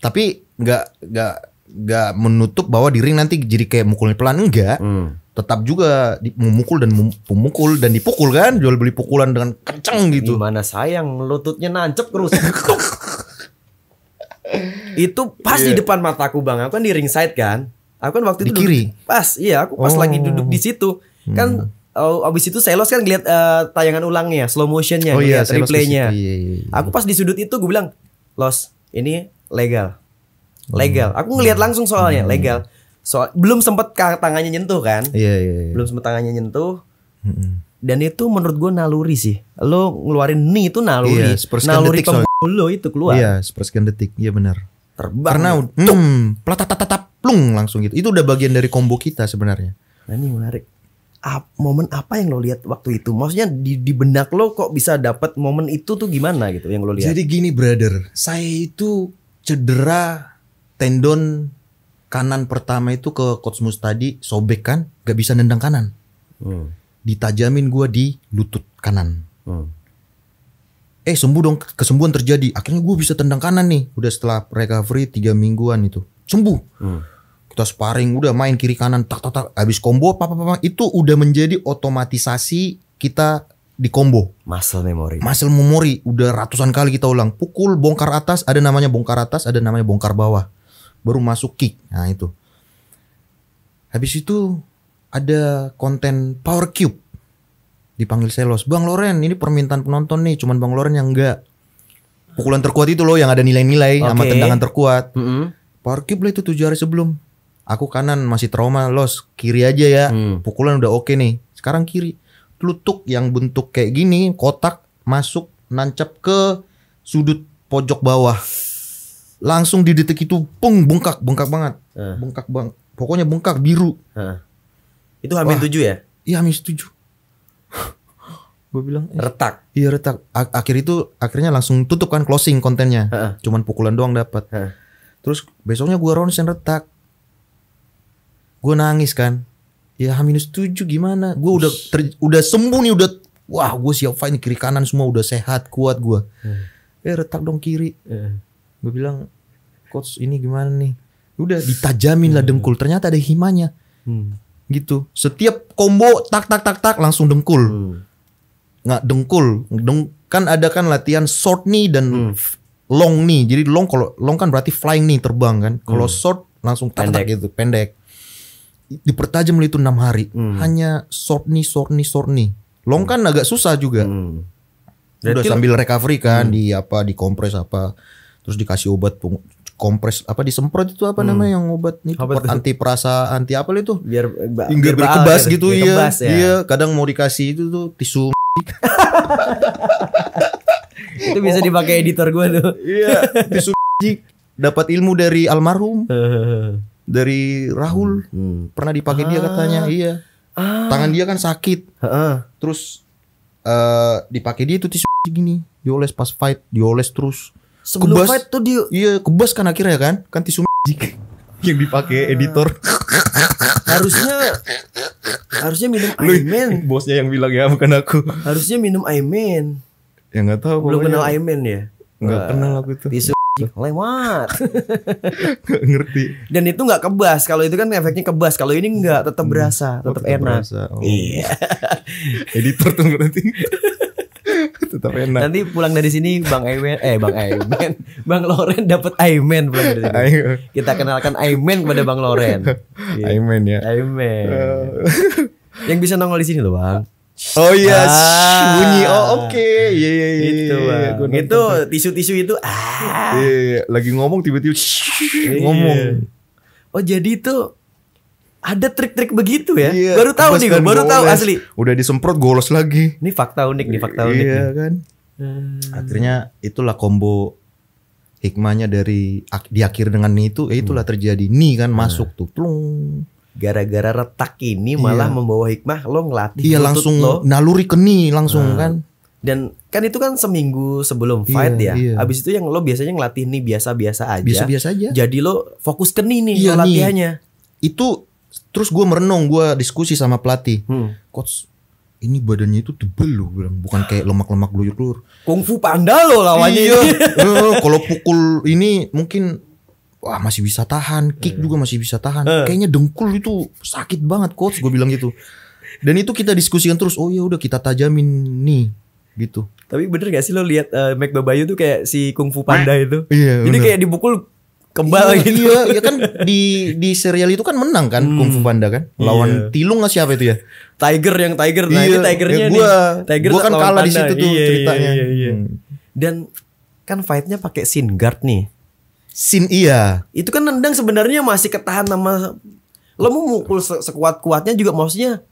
Tapi nggak nggak nggak menutup bahwa di ring nanti jadi kayak mukulnya pelan enggak hmm. tetap juga memukul dan memukul dan dipukul kan jual beli pukulan dengan kenceng gitu gimana sayang lututnya nancep kerusak *laughs* itu pas yeah. di iya. depan mataku bang aku kan di ring side kan aku kan waktu itu di duduk, pas iya aku pas oh. lagi duduk di situ kan, hmm. kan oh, abis itu Selos kan ngeliat uh, tayangan ulangnya slow motionnya oh, iya, replaynya iya, iya, iya. aku pas di sudut itu gue bilang Los ini legal legal aku ngelihat hmm. langsung soalnya hmm. legal soal belum sempet tangannya nyentuh kan iya iya. iya, belum sempet tangannya nyentuh hmm. dan itu menurut gue naluri sih lo ngeluarin nih itu naluri Iya, naluri pembunuh lo itu keluar iya sepersekian detik iya benar terbang karena ya. hmm, tata plung langsung gitu itu udah bagian dari combo kita sebenarnya nah, ini menarik Ap, momen apa yang lo lihat waktu itu maksudnya di, di benak lo kok bisa dapat momen itu tuh gimana gitu yang lo lihat jadi gini brother saya itu cedera tendon kanan pertama itu ke Coach Mus tadi sobek kan, gak bisa nendang kanan. Hmm. Ditajamin gue di lutut kanan. Hmm. Eh sembuh dong, kesembuhan terjadi. Akhirnya gue bisa tendang kanan nih. Udah setelah recovery tiga mingguan itu. Sembuh. Hmm. Kita sparring, udah main kiri kanan, tak tak tak. Habis combo, apa apa Itu udah menjadi otomatisasi kita di combo. Muscle memory. Muscle memory. Udah ratusan kali kita ulang. Pukul, bongkar atas, ada namanya bongkar atas, ada namanya bongkar bawah baru masuk kick. Nah itu. Habis itu ada konten Power Cube. Dipanggil Selos. Bang Loren ini permintaan penonton nih. Cuman Bang Loren yang enggak. Pukulan terkuat itu loh yang ada nilai-nilai okay. sama tendangan terkuat. Mm -hmm. Power Cube lah itu tujuh hari sebelum. Aku kanan masih trauma los kiri aja ya. Mm. Pukulan udah oke okay nih. Sekarang kiri. Tutup yang bentuk kayak gini kotak masuk nancap ke sudut pojok bawah langsung di detik itu pung bengkak bengkak banget uh. bengkak bang pokoknya bengkak biru uh. itu hamin Wah, tujuh ya iya hamin tujuh *laughs* gue bilang eh, retak iya retak A akhir itu akhirnya langsung tutup kan closing kontennya uh. cuman pukulan doang dapat uh. terus besoknya gue ronsen retak gue nangis kan ya H minus gimana gue udah ter, udah sembuh nih udah wah gue siap fight kiri kanan semua udah sehat kuat gue hmm. eh retak dong kiri gue bilang coach ini gimana nih udah ditajamin lah hmm. dengkul ternyata ada himanya hmm. gitu setiap combo tak tak tak tak langsung dengkul hmm. nggak dengkul Deng kan ada kan latihan short knee dan hmm. long knee jadi long kalau long kan berarti flying knee terbang kan hmm. kalau short langsung tak tak gitu pendek dipertajam itu enam hari hmm. hanya short knee short knee short knee long hmm. kan agak susah juga hmm. udah sambil recovery kan hmm. di apa di kompres apa terus dikasih obat kompres apa disemprot itu apa hmm. namanya yang obat nih obat anti perasa anti apa itu biar iya, biar, biar kebas ya, gitu biar iya kebas, ya. iya kadang mau dikasih itu tuh tisu *laughs* itu bisa dipakai editor gue tuh *laughs* iya tisu dapat ilmu dari almarhum *laughs* dari Rahul hmm. hmm. pernah dipakai ah. dia katanya iya ah. tangan dia kan sakit ah. terus uh, dipakai dia tuh tisu gini dioles pas fight dioles terus sebelum kebas, fight tuh dia iya kebas kan akhirnya kan kan tisu *laughs* yang dipakai editor harusnya harusnya minum Aimen bosnya yang bilang ya bukan aku harusnya minum Aimen ya nggak tahu belum kenal Aimen ya nggak kenal aku itu tisu lewat *laughs* gak ngerti dan itu nggak kebas kalau itu kan efeknya kebas kalau ini nggak tetap hmm. berasa oh, tetap, oh, enak berasa. Oh. iya editor tuh berarti *laughs* Tetap enak. Nanti pulang dari sini Bang Aimen eh Bang Aimen, *laughs* Bang Loren dapat Aimen pulang dari sini. Kita kenalkan Aimen kepada Bang Loren. Aimen *laughs* ya. Aimen. *laughs* Yang bisa nongol di sini loh, Bang. Oh iya, yes. ah. bunyi. Oh oke, okay. iya iya iya. Itu, iya, iya. bang. itu tisu-tisu itu. Ah. Yeah, yeah, iya. lagi ngomong tiba-tiba yeah. ngomong. Oh jadi itu ada trik-trik begitu ya. Iya, baru tahu nih gue, baru tahu asli. Udah disemprot golos lagi. Ini fakta unik nih, fakta unik. Iya nih. kan. Hmm. Akhirnya itulah combo hikmahnya dari di akhir dengan ni itu ya itulah hmm. terjadi ni kan nah. masuk hmm. tuh plung gara-gara retak ini malah iya. membawa hikmah lo ngelatih iya langsung lo. naluri ke ni langsung hmm. kan dan kan itu kan seminggu sebelum iya, fight iya, ya. Iya. Abis itu yang lo biasanya ngelatih ni biasa-biasa aja. Biasa-biasa aja. Jadi lo fokus ke nih nih iya, latihannya. Itu terus gue merenung gue diskusi sama pelatih hmm. coach ini badannya itu tebel loh bilang bukan kayak lemak-lemak luyur-luyur kungfu panda lo lawannya iya. *laughs* Eh, eh, kalau pukul ini mungkin wah masih bisa tahan kick eh. juga masih bisa tahan kayaknya dengkul itu sakit banget coach gue bilang gitu dan itu kita diskusikan terus oh ya udah kita tajamin nih gitu tapi bener gak sih lo lihat uh, Mac Babayu tuh kayak si kungfu panda itu iya, ini kayak dipukul kembali iya, gitu. Iya, ya kan di di serial itu kan menang kan hmm. Kung Panda kan iya. lawan iya. Tilung nggak siapa itu ya? Tiger yang Tiger nah iya, ini Tigernya ya gua, Tiger kan kalah di situ tuh iya, ceritanya. Iya, iya, iya. Hmm. Dan kan fightnya pakai sin guard nih. Sin iya. Itu kan nendang sebenarnya masih ketahan sama lo mau mukul sekuat kuatnya juga maksudnya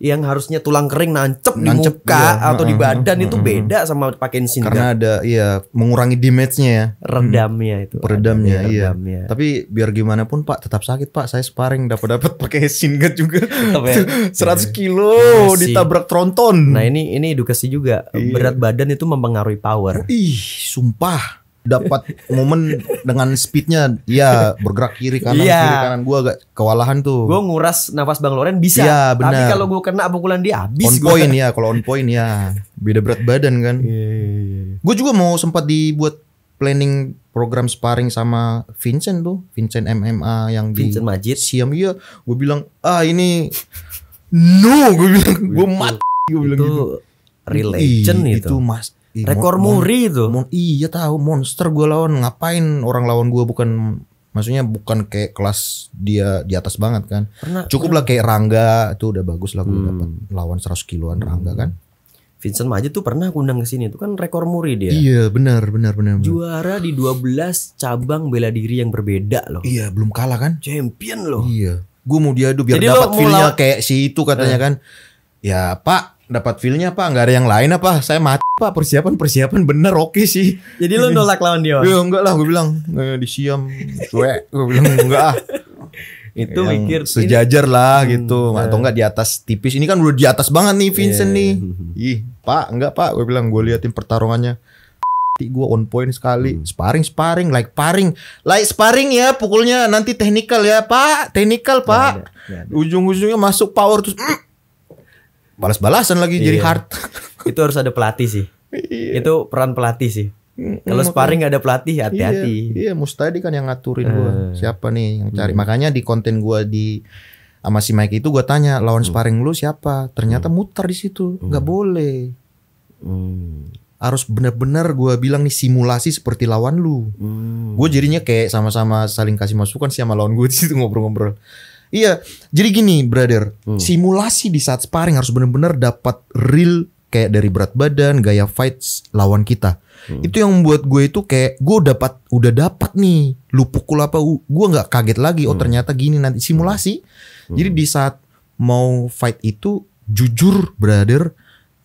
yang harusnya tulang kering nancep, nancep di muka iya. atau di badan uh, itu beda sama pakai sin karena ada iya mengurangi damage-nya ya redamnya itu peredamnya hmm. iya, iya redamnya. tapi biar gimana pun pak tetap sakit pak saya sparring dapat dapat *laughs* pakai sin juga ya 100 *laughs* iya. kilo iya ditabrak tronton nah ini ini edukasi juga iya. berat badan itu mempengaruhi power ih sumpah dapat momen dengan speednya ya bergerak kiri kanan yeah. kiri kanan gue agak kewalahan tuh gue nguras nafas bang Loren bisa yeah, benar. tapi kalau gue kena pukulan dia habis on gua. point ya kalau on point ya beda berat badan kan yeah, yeah, iya, iya. gue juga mau sempat dibuat planning program sparring sama Vincent tuh Vincent MMA yang Vincent di Majid Siam iya gue bilang ah ini no gue bilang gue mat. gue bilang itu gitu real legend itu, itu mas Ih, rekor mon, muri mon, itu. Mon, iya tahu monster gue lawan ngapain orang lawan gue bukan maksudnya bukan kayak kelas dia di atas banget kan. Pernah, Cukup lah kayak Rangga itu udah bagus lah gue hmm. dapat lawan 100 kiloan hmm. Rangga kan. Vincent Maja tuh pernah aku undang ke sini itu kan rekor muri dia. Iya, benar benar benar. Juara di 12 cabang bela diri yang berbeda loh. Iya, belum kalah kan? Champion loh. Iya. Gue mau dia diadu biar dapat feelnya kayak si itu katanya eh. kan. Ya, Pak, dapat feelnya apa nggak ada yang lain apa saya mati pak persiapan persiapan bener oke okay sih jadi lu nolak lawan dia ya, enggak lah gue bilang eh, di siam cuek gue bilang enggak ah itu yang mikir sejajar ini, lah hmm, gitu hmm, atau enggak di atas tipis ini kan udah di atas banget nih Vincent yeah. nih iya, iya. ih pak enggak pak gue bilang gue liatin pertarungannya gue on point sekali hmm. sparring sparring like sparring, like sparring ya pukulnya nanti technical ya pak technical pak ujung-ujungnya masuk power terus *clears throat* balas-balasan lagi iya. jadi hard. *laughs* itu harus ada pelatih sih. Iya. Itu peran pelatih sih. Mm, Kalau mm, sparring gak ada pelatih ya iya, hati-hati. Iya, iya Mustadi kan yang ngaturin hmm. gua. Eh. Siapa nih yang cari? Hmm. Makanya di konten gua di sama si Mike itu gua tanya lawan hmm. sparring lu siapa? Ternyata hmm. muter di situ. Hmm. Gak boleh. Hmm. Harus bener-bener gua bilang nih simulasi seperti lawan lu. Hmm. Gue jadinya kayak sama-sama saling kasih masukan sih sama lawan gue di situ ngobrol-ngobrol. Iya, jadi gini, brother. Hmm. Simulasi di saat sparring harus benar-benar dapat real kayak dari berat badan, gaya fight lawan kita. Hmm. Itu yang membuat gue itu kayak gue dapat udah dapat nih lu pukul apa gue nggak kaget lagi oh hmm. ternyata gini nanti simulasi. Hmm. Jadi di saat mau fight itu jujur brother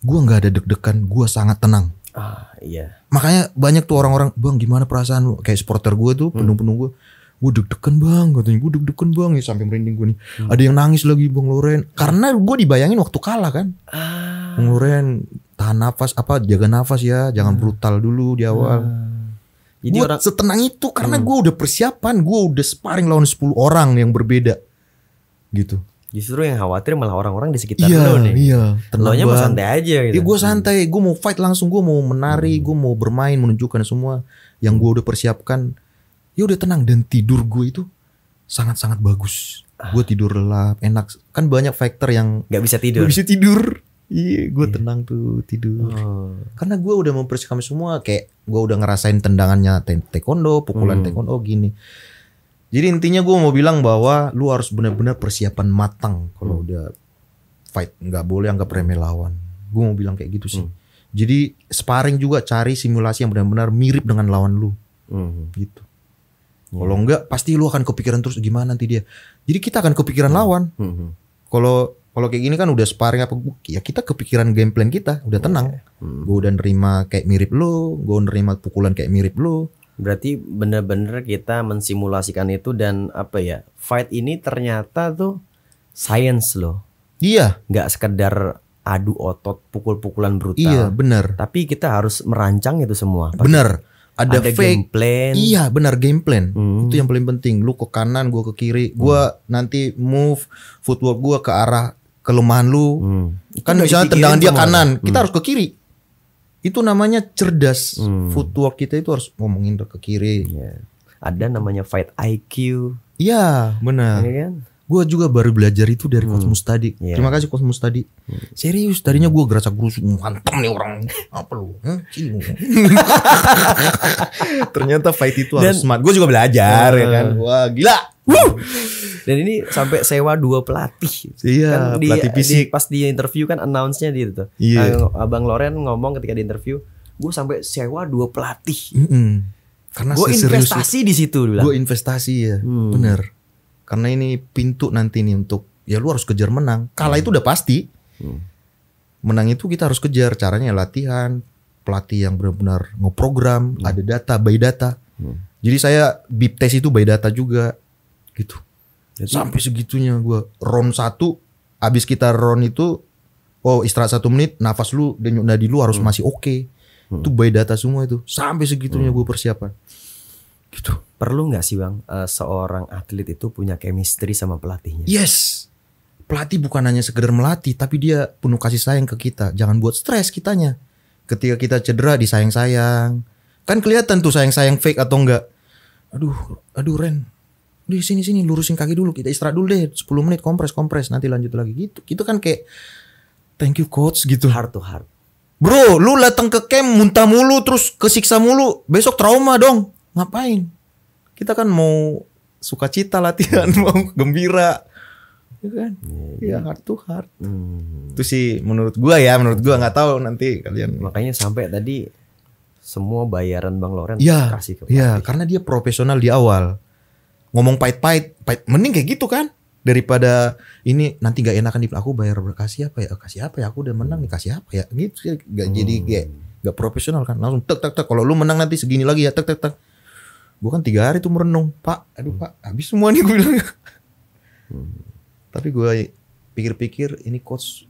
gue nggak ada deg-degan gue sangat tenang. Ah iya. Makanya banyak tuh orang-orang bang gimana perasaan lu kayak supporter gue tuh hmm. penuh-penuh gue gue deg-degan bang katanya gue deg-degan bang ya sampai merinding gue nih hmm. ada yang nangis lagi bang Loren karena gue dibayangin waktu kalah kan ah. bang Loren tahan nafas apa jaga nafas ya jangan hmm. brutal dulu di awal hmm. jadi gua orang setenang itu karena hmm. gue udah persiapan gue udah sparring lawan 10 orang yang berbeda gitu Justru yang khawatir malah orang-orang di sekitar iya, lo nih. Iya, Lo nya mau santai aja gitu. Ya gue santai, hmm. gue mau fight langsung, gue mau menari, hmm. gue mau bermain menunjukkan semua yang gue udah persiapkan ya udah tenang dan tidur gue itu sangat-sangat bagus ah. gue tidur lelap enak kan banyak faktor yang nggak bisa tidur gak bisa tidur iya gue yeah. tenang tuh tidur oh. karena gue udah mempersiapkan semua kayak gue udah ngerasain tendangannya taekwondo pukulan hmm. taekwondo gini jadi intinya gue mau bilang bahwa lu harus benar-benar persiapan matang kalau hmm. udah fight nggak boleh anggap remeh lawan gue mau bilang kayak gitu sih hmm. jadi sparring juga cari simulasi yang benar-benar mirip dengan lawan lu hmm. gitu Hmm. Kalau enggak pasti lu akan kepikiran terus gimana nanti dia. Jadi kita akan kepikiran hmm. lawan. Hmm. hmm. Kalau kalau kayak gini kan udah sparring apa ya kita kepikiran game plan kita udah iya. tenang. Hmm. Gue udah nerima kayak mirip lu, gue nerima pukulan kayak mirip lu. Berarti bener-bener kita mensimulasikan itu dan apa ya fight ini ternyata tuh science loh. Iya. Gak sekedar adu otot pukul-pukulan brutal. Iya Bener. Tapi kita harus merancang itu semua. Benar ada, ada fake game plan. iya benar game plan hmm. itu yang paling penting lu ke kanan gua ke kiri gua hmm. nanti move footwork gua ke arah kelemahan lu hmm. kan misalnya tendangan dia kanan hmm. kita harus ke kiri itu namanya cerdas hmm. footwork kita itu harus ngomongin ke kiri yeah. ada namanya fight IQ iya benar ya kan? Gue juga baru belajar itu dari hmm. Cosmos tadi. Yeah. Terima kasih Cosmos tadi. Hmm. Serius, tadinya gue gerasa gerusu mantem nih orang. Apa lu? *laughs* Ternyata fight itu Dan, harus smart. Gue juga belajar uh, ya kan. Eh. Wah, gila. Wuh. Dan ini sampai sewa dua pelatih. Iya, kan di, pelatih fisik. Di, pas di interview kan announce-nya dia tuh. Iya. Yeah. Abang Loren ngomong ketika di interview, gue sampai sewa dua pelatih. Mm -hmm. Karena gue investasi di situ Gue investasi ya, hmm. bener karena ini pintu nanti nih untuk ya lu harus kejar menang kalah hmm. itu udah pasti hmm. menang itu kita harus kejar caranya latihan pelatih yang benar-benar ngeprogram hmm. ada data by data hmm. jadi saya bip test itu by data juga gitu jadi, sampai segitunya gua round satu abis kita round itu oh istirahat satu menit nafas lu denyut nadi lu harus hmm. masih oke okay. hmm. itu by data semua itu sampai segitunya hmm. gue persiapan gitu perlu nggak sih bang uh, seorang atlet itu punya chemistry sama pelatihnya? Yes, pelatih bukan hanya sekedar melatih, tapi dia penuh kasih sayang ke kita. Jangan buat stres kitanya. Ketika kita cedera disayang-sayang, kan kelihatan tuh sayang-sayang fake atau enggak. Aduh, aduh Ren, di sini sini lurusin kaki dulu, kita istirahat dulu deh, 10 menit kompres kompres, nanti lanjut lagi gitu. Itu kan kayak thank you coach gitu. hard to hard Bro, lu datang ke camp muntah mulu terus kesiksa mulu, besok trauma dong. Ngapain? Kita kan mau suka cita latihan, *laughs* mau gembira. Ya kan? Hmm. Ya heart to heart. Hmm. Itu sih menurut gua ya, menurut gua nggak tahu nanti kalian. Makanya sampai tadi semua bayaran Bang Loren ya, kasih ke Ya, karena dia profesional di awal. Ngomong pahit-pahit, pahit, mending kayak gitu kan daripada ini nanti gak enakan di aku bayar kasih apa ya kasih apa ya aku udah menang nih kasih apa ya gitu sih gak hmm. jadi kayak gak profesional kan langsung tek tek tek kalau lu menang nanti segini lagi ya tek tek tek gue kan tiga hari tuh merenung pak aduh hmm. pak habis semua nih gue bilang hmm. tapi gue pikir-pikir ini coach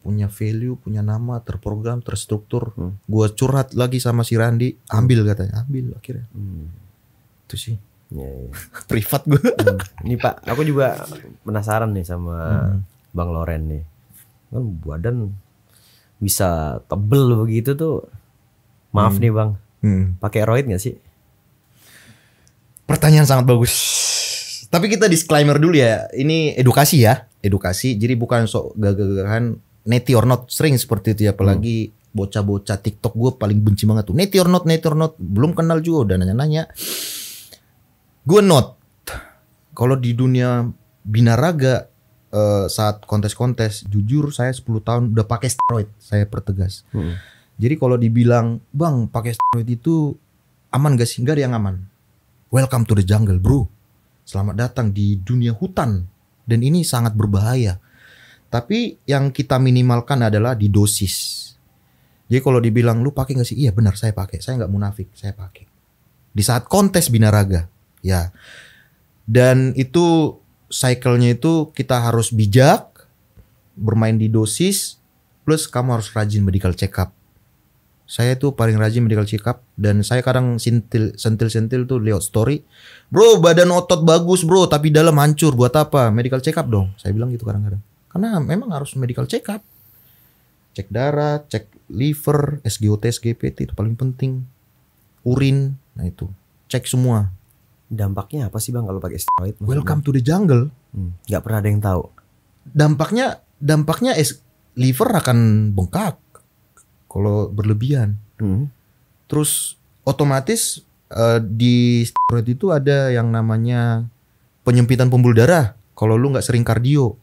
punya value punya nama terprogram terstruktur hmm. gue curhat lagi sama si Randi ambil katanya ambil akhirnya hmm. itu sih ya, privat gue hmm. ini pak aku juga penasaran nih sama hmm. bang Loren nih kan badan bisa tebel begitu tuh maaf hmm. nih bang hmm. pakai roid gak sih Pertanyaan sangat bagus. Tapi kita disclaimer dulu ya. Ini edukasi ya, edukasi. Jadi bukan sok gagah-gagahan neti or not sering seperti itu ya apalagi bocah-bocah TikTok gue paling benci banget tuh. Neti or not, neti or not. Belum kenal juga udah nanya-nanya. Gue not. Kalau di dunia binaraga eh, saat kontes-kontes, jujur saya 10 tahun udah pakai steroid. Saya pertegas. Hmm. Jadi kalau dibilang, bang pakai steroid itu aman gak sih? Gak ada yang aman. Welcome to the jungle, bro. Selamat datang di dunia hutan. Dan ini sangat berbahaya. Tapi yang kita minimalkan adalah di dosis. Jadi kalau dibilang lu pakai nggak sih? Iya benar saya pakai. Saya nggak munafik, saya pakai. Di saat kontes binaraga, ya. Dan itu cyclenya itu kita harus bijak, bermain di dosis, plus kamu harus rajin medical check up. Saya tuh paling rajin medical check up dan saya kadang sentil sentil sentil tuh lihat story. Bro, badan otot bagus, Bro, tapi dalam hancur. Buat apa? Medical check up dong. Saya bilang gitu kadang-kadang. Karena memang harus medical check up. Cek darah, cek liver, SGOT, SGPT itu paling penting. Urin, nah itu. Cek semua. Dampaknya apa sih Bang kalau pakai steroid? Welcome to the jungle. Hmm, pernah ada yang tahu. Dampaknya dampaknya es, liver akan bengkak kalau berlebihan. Hmm. Terus otomatis uh, di steroid itu ada yang namanya penyempitan pembuluh darah. Kalau lu nggak sering kardio,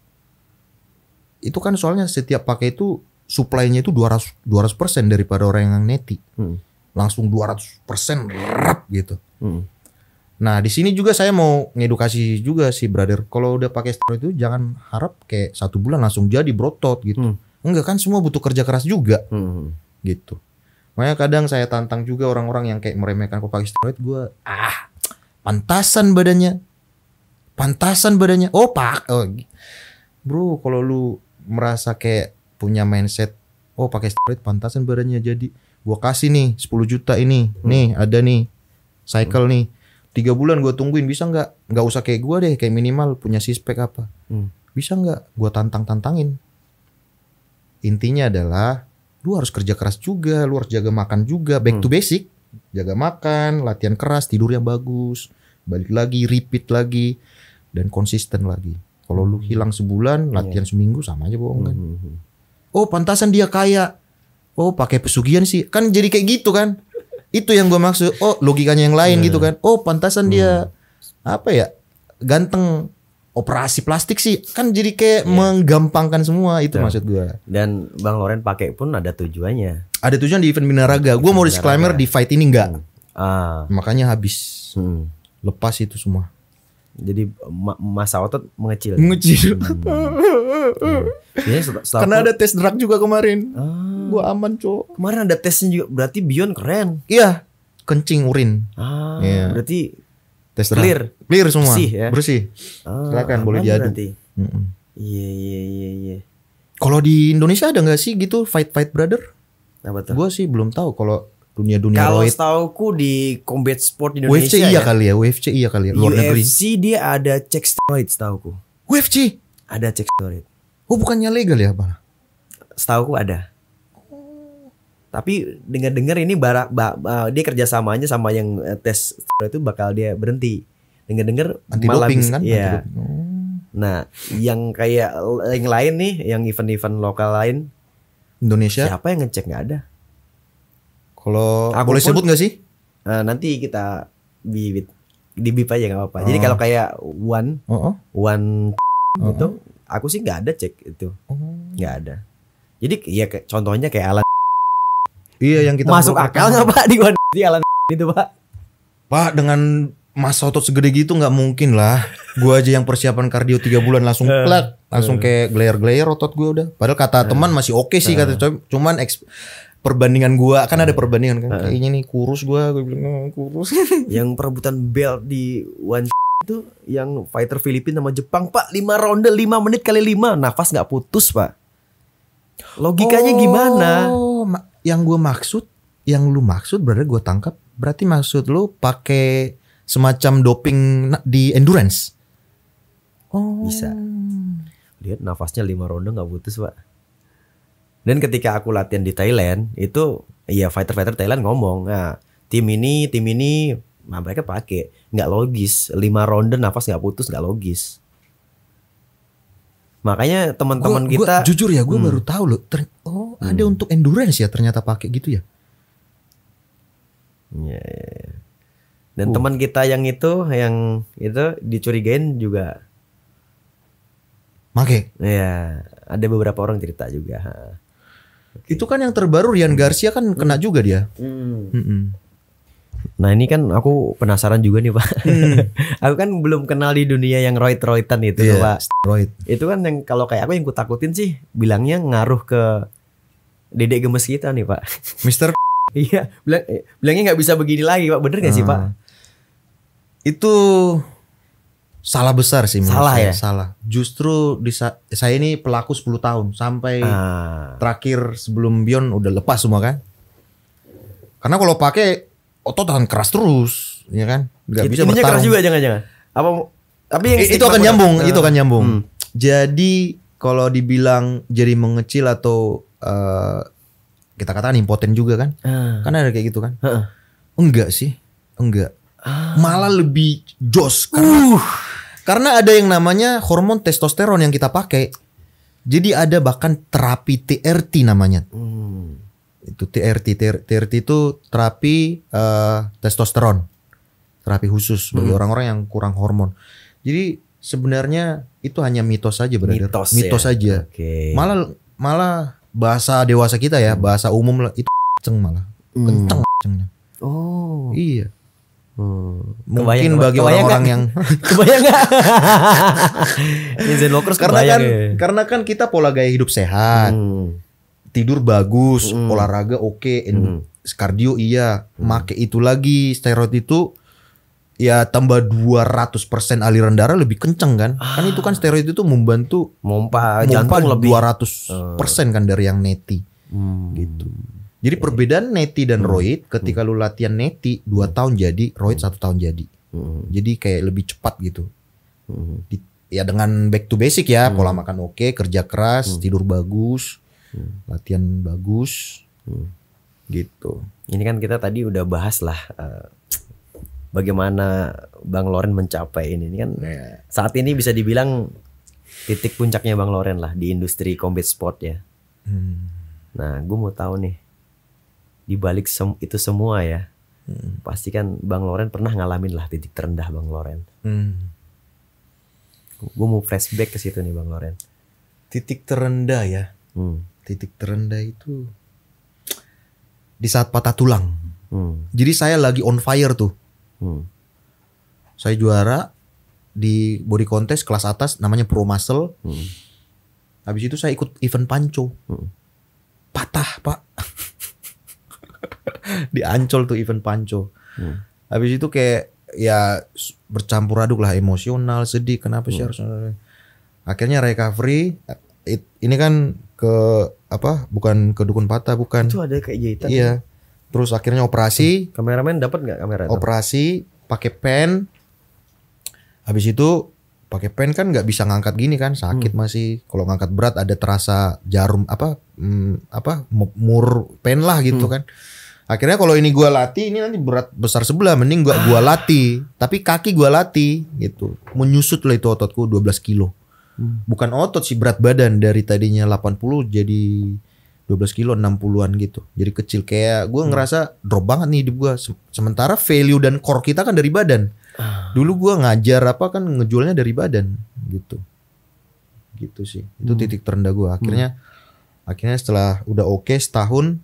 itu kan soalnya setiap pakai itu suplainya itu 200 persen daripada orang yang neti. Hmm. Langsung 200% persen gitu. Hmm. Nah, di sini juga saya mau ngedukasi juga sih, brother. Kalau udah pakai steroid itu jangan harap kayak satu bulan langsung jadi brotot gitu. Hmm Enggak kan semua butuh kerja keras juga. Hmm. Gitu. Makanya kadang saya tantang juga orang-orang yang kayak meremehkan aku pakai steroid gue ah pantasan badannya. Pantasan badannya. Oh, Pak. Oh. Bro, kalau lu merasa kayak punya mindset oh pakai steroid pantasan badannya jadi gue kasih nih 10 juta ini. Hmm. Nih, ada nih cycle hmm. nih. Tiga bulan gue tungguin bisa nggak? Nggak usah kayak gue deh, kayak minimal punya sispek apa. Hmm. Bisa nggak? Gue tantang tantangin. Intinya adalah lu harus kerja keras juga, lu harus jaga makan juga, back hmm. to basic, jaga makan, latihan keras, tidur yang bagus, balik lagi, repeat lagi, dan konsisten lagi. Kalau lu hmm. hilang sebulan, iya. latihan yeah. seminggu sama aja bohong kan. Hmm, hmm, hmm. Oh pantasan dia kaya, oh pakai pesugihan sih, kan jadi kayak gitu kan. Itu yang gue maksud. Oh logikanya yang lain yeah. gitu kan. Oh pantasan hmm. dia apa ya ganteng operasi plastik sih kan jadi kayak yeah. menggampangkan semua itu yeah. maksud gua. dan bang Loren pakai pun ada tujuannya ada tujuan di event binaraga Gua mau disclaimer di fight ini enggak hmm. ah. makanya habis hmm. lepas itu semua jadi ma masa otot mengecil mengecil hmm. hmm. karena ada tes drug juga kemarin ah. gue aman cowok kemarin ada tesnya juga berarti Bion keren iya kencing urin ah, yeah. berarti tes terang. Clear. Clear semua. Bersih ya. Bersih. Oh, Silakan boleh diadu. Iya iya iya iya. Kalau di Indonesia ada nggak sih gitu fight fight brother? Apa tuh? Gue sih belum tahu kalau dunia dunia kalau ku di combat sport di Indonesia UFC iya ya? kali ya UFC iya kali ya luar UFC negeri UFC dia ada cek steroid ku. UFC ada cek steroid oh bukannya legal ya pak setauku ada tapi dengar-dengar ini bara, ba, ba, dia kerjasamanya sama yang eh, tes itu bakal dia berhenti. Dengar-dengar malah kan? Ya. oh. Nah, yang kayak yang lain nih, yang event-event lokal lain Indonesia. Siapa yang ngecek nggak ada? Kalau boleh sebut nggak sih? nah, nanti kita bibit di bip aja nggak apa-apa. Oh. Jadi ah. kalau kayak one, oh, oh. one oh, oh. itu aku sih nggak ada cek itu, oh. nggak oh. ada. Jadi ya contohnya kayak alat Iya yang kita masuk akal nggak pak di gua di alam *laughs* itu pak? Pak dengan mas otot segede gitu nggak mungkin lah. Gua aja yang persiapan kardio tiga bulan langsung *laughs* eh, plat langsung eh. kayak glayer-glayer otot gua udah. Padahal kata eh, teman masih oke okay sih kata cuman eks perbandingan gua kan ada perbandingan kan kayaknya nih kurus gua gua bilang oh, kurus. *laughs* yang perebutan belt di one itu yang fighter Filipina sama Jepang pak lima ronde lima menit kali lima nafas nggak putus pak logikanya oh, gimana yang gue maksud yang lu maksud berarti gue tangkap berarti maksud lu pakai semacam doping di endurance oh bisa lihat nafasnya lima ronde nggak putus pak dan ketika aku latihan di Thailand itu ya fighter fighter Thailand ngomong nah, tim ini tim ini nah mereka pakai nggak logis lima ronde nafas nggak putus nggak logis makanya teman-teman kita gua, jujur ya gue hmm. baru tahu loh ter oh hmm. ada untuk endurance ya ternyata pakai gitu ya yeah, iya, iya. dan uh. teman kita yang itu yang itu dicurigain juga Make. Iya, ada beberapa orang cerita juga. Itu kan yang terbaru Rian hmm. Garcia kan hmm. kena juga dia. Hmm. Hmm Nah ini kan aku penasaran juga nih pak. Hmm. *laughs* aku kan belum kenal di dunia yang roid roitan itu yeah, pak. Roid. Itu kan yang kalau kayak aku yang kutakutin sih bilangnya ngaruh ke dedek gemes kita nih pak Mister *laughs* iya bilang eh, bilangnya nggak bisa begini lagi pak bener gak hmm. sih pak ah. itu salah besar sih salah saya. ya salah justru di sa saya ini pelaku 10 tahun sampai hmm. terakhir sebelum Bion udah lepas semua kan karena kalau pakai otot akan keras terus ya kan Gak bisa bertarung keras juga jangan-jangan apa tapi yang itu akan nyambung itu akan ah. nyambung hmm. jadi kalau dibilang jadi mengecil atau uh, kita katakan impoten juga kan? Uh. Kan ada kayak gitu kan? Uh. Enggak sih, enggak. Uh. Malah lebih jos karena, uh. karena ada yang namanya hormon testosteron yang kita pakai. Jadi ada bahkan terapi TRT namanya. Uh. Itu TRT, TRT, TRT itu terapi uh, testosteron, terapi khusus bagi hmm. orang-orang yang kurang hormon. Jadi sebenarnya itu hanya mitos saja, brother. Mitos, mitos ya? saja. Okay. Malah malah bahasa dewasa kita ya, hmm. bahasa umum lah itu kenceng malah. Hmm. Kenceng kencengnya. Oh. Iya. Hmm. Mungkin kebayang, bagi orang-orang yang *laughs* kebayang enggak? *laughs* ini karena kan ya. karena kan kita pola gaya hidup sehat. Hmm. Tidur bagus, hmm. olahraga oke, okay, hmm. kardio iya, hmm. make itu lagi steroid itu ya tambah 200% aliran darah lebih kenceng kan. Ah. Kan itu kan steroid itu membantu mompa, jantung 200% lebih 200% kan dari yang neti. Hmm. Gitu. Jadi perbedaan neti dan hmm. roid ketika hmm. lu latihan neti 2 hmm. tahun jadi, roid 1 hmm. tahun jadi. Hmm. Jadi kayak lebih cepat gitu. Hmm. Di, ya dengan back to basic ya, hmm. pola makan oke, okay, kerja keras, hmm. tidur bagus, hmm. latihan bagus. Hmm. Gitu. Ini kan kita tadi udah bahas lah uh, bagaimana Bang Loren mencapai ini, ini kan yeah. saat ini bisa dibilang titik puncaknya Bang Loren lah di industri combat sport ya. Hmm. Nah, gue mau tahu nih di balik sem itu semua ya, hmm. pasti kan Bang Loren pernah ngalamin lah titik terendah Bang Loren. Hmm. Gue mau flashback ke situ nih Bang Loren. Titik terendah ya. Hmm. Titik terendah itu di saat patah tulang. Hmm. Jadi saya lagi on fire tuh. Hmm. Saya juara di body contest kelas atas namanya Pro Muscle. Hmm. Habis itu saya ikut event panco. Hmm. Patah, Pak. *laughs* di Ancol tuh event panco. Hmm. Habis itu kayak ya bercampur aduk lah emosional, sedih, kenapa sih hmm. harus Akhirnya recovery it, ini kan ke apa? Bukan ke dukun patah, bukan. Itu ada kayak jahitan. Iya. Ya? Terus akhirnya operasi. Hmm. Kameramen dapat nggak kamera? Operasi pakai pen. Habis itu pakai pen kan nggak bisa ngangkat gini kan sakit hmm. masih. Kalau ngangkat berat ada terasa jarum apa hmm, apa mur pen lah gitu hmm. kan. Akhirnya kalau ini gua latih ini nanti berat besar sebelah mending gua gua ah. latih. Tapi kaki gua latih gitu. Menyusut lah itu ototku 12 kilo. Hmm. Bukan otot sih berat badan dari tadinya 80 jadi 12 kilo 60-an gitu. Jadi kecil kayak gue hmm. ngerasa drop banget nih hidup gue. Sementara value dan core kita kan dari badan. Ah. Dulu gue ngajar apa kan ngejualnya dari badan gitu. Gitu sih. Itu hmm. titik terendah gue. Akhirnya hmm. akhirnya setelah udah oke okay, setahun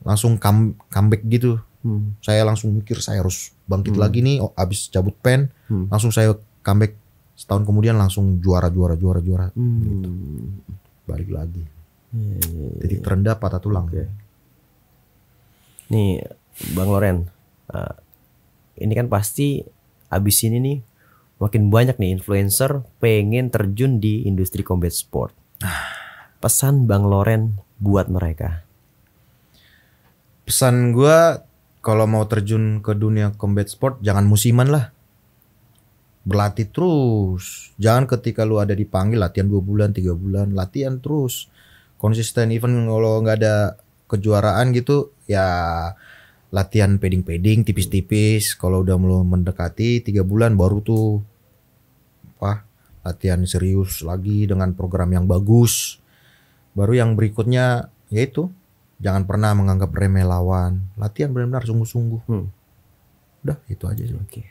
langsung come, comeback gitu. Hmm. Saya langsung mikir saya harus bangkit hmm. lagi nih oh, abis cabut pen hmm. langsung saya comeback setahun kemudian langsung juara juara juara juara hmm. gitu. Balik lagi jadi iya. Titik terendah patah tulang. Okay. Nih, Bang Loren, uh, ini kan pasti abis ini nih makin banyak nih influencer pengen terjun di industri combat sport. Pesan Bang Loren buat mereka. Pesan gue kalau mau terjun ke dunia combat sport jangan musiman lah. Berlatih terus. Jangan ketika lu ada dipanggil latihan 2 bulan, 3 bulan, latihan terus konsisten even kalau nggak ada kejuaraan gitu ya latihan peding-peding tipis-tipis kalau udah mulai mendekati tiga bulan baru tuh apa latihan serius lagi dengan program yang bagus baru yang berikutnya yaitu jangan pernah menganggap remeh lawan latihan benar-benar sungguh-sungguh hmm. udah itu aja sih oke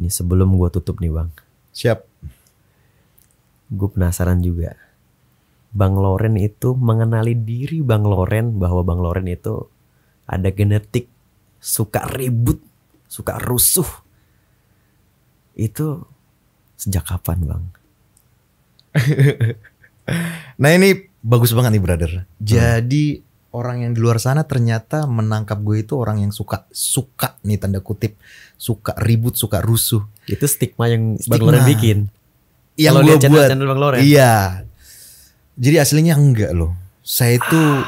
ini sebelum gua tutup nih bang siap gue penasaran juga Bang Loren itu mengenali diri Bang Loren bahwa Bang Loren itu ada genetik suka ribut, suka rusuh. Itu sejak kapan, Bang? *laughs* nah, ini bagus banget nih, brother. Jadi hmm. orang yang di luar sana ternyata menangkap gue itu orang yang suka suka nih tanda kutip, suka ribut, suka rusuh. Itu stigma yang stigma. Bang Loren bikin. Yang Kalau gue channel, buat, channel Bang Loren. Iya, jadi aslinya enggak loh. Saya itu ah.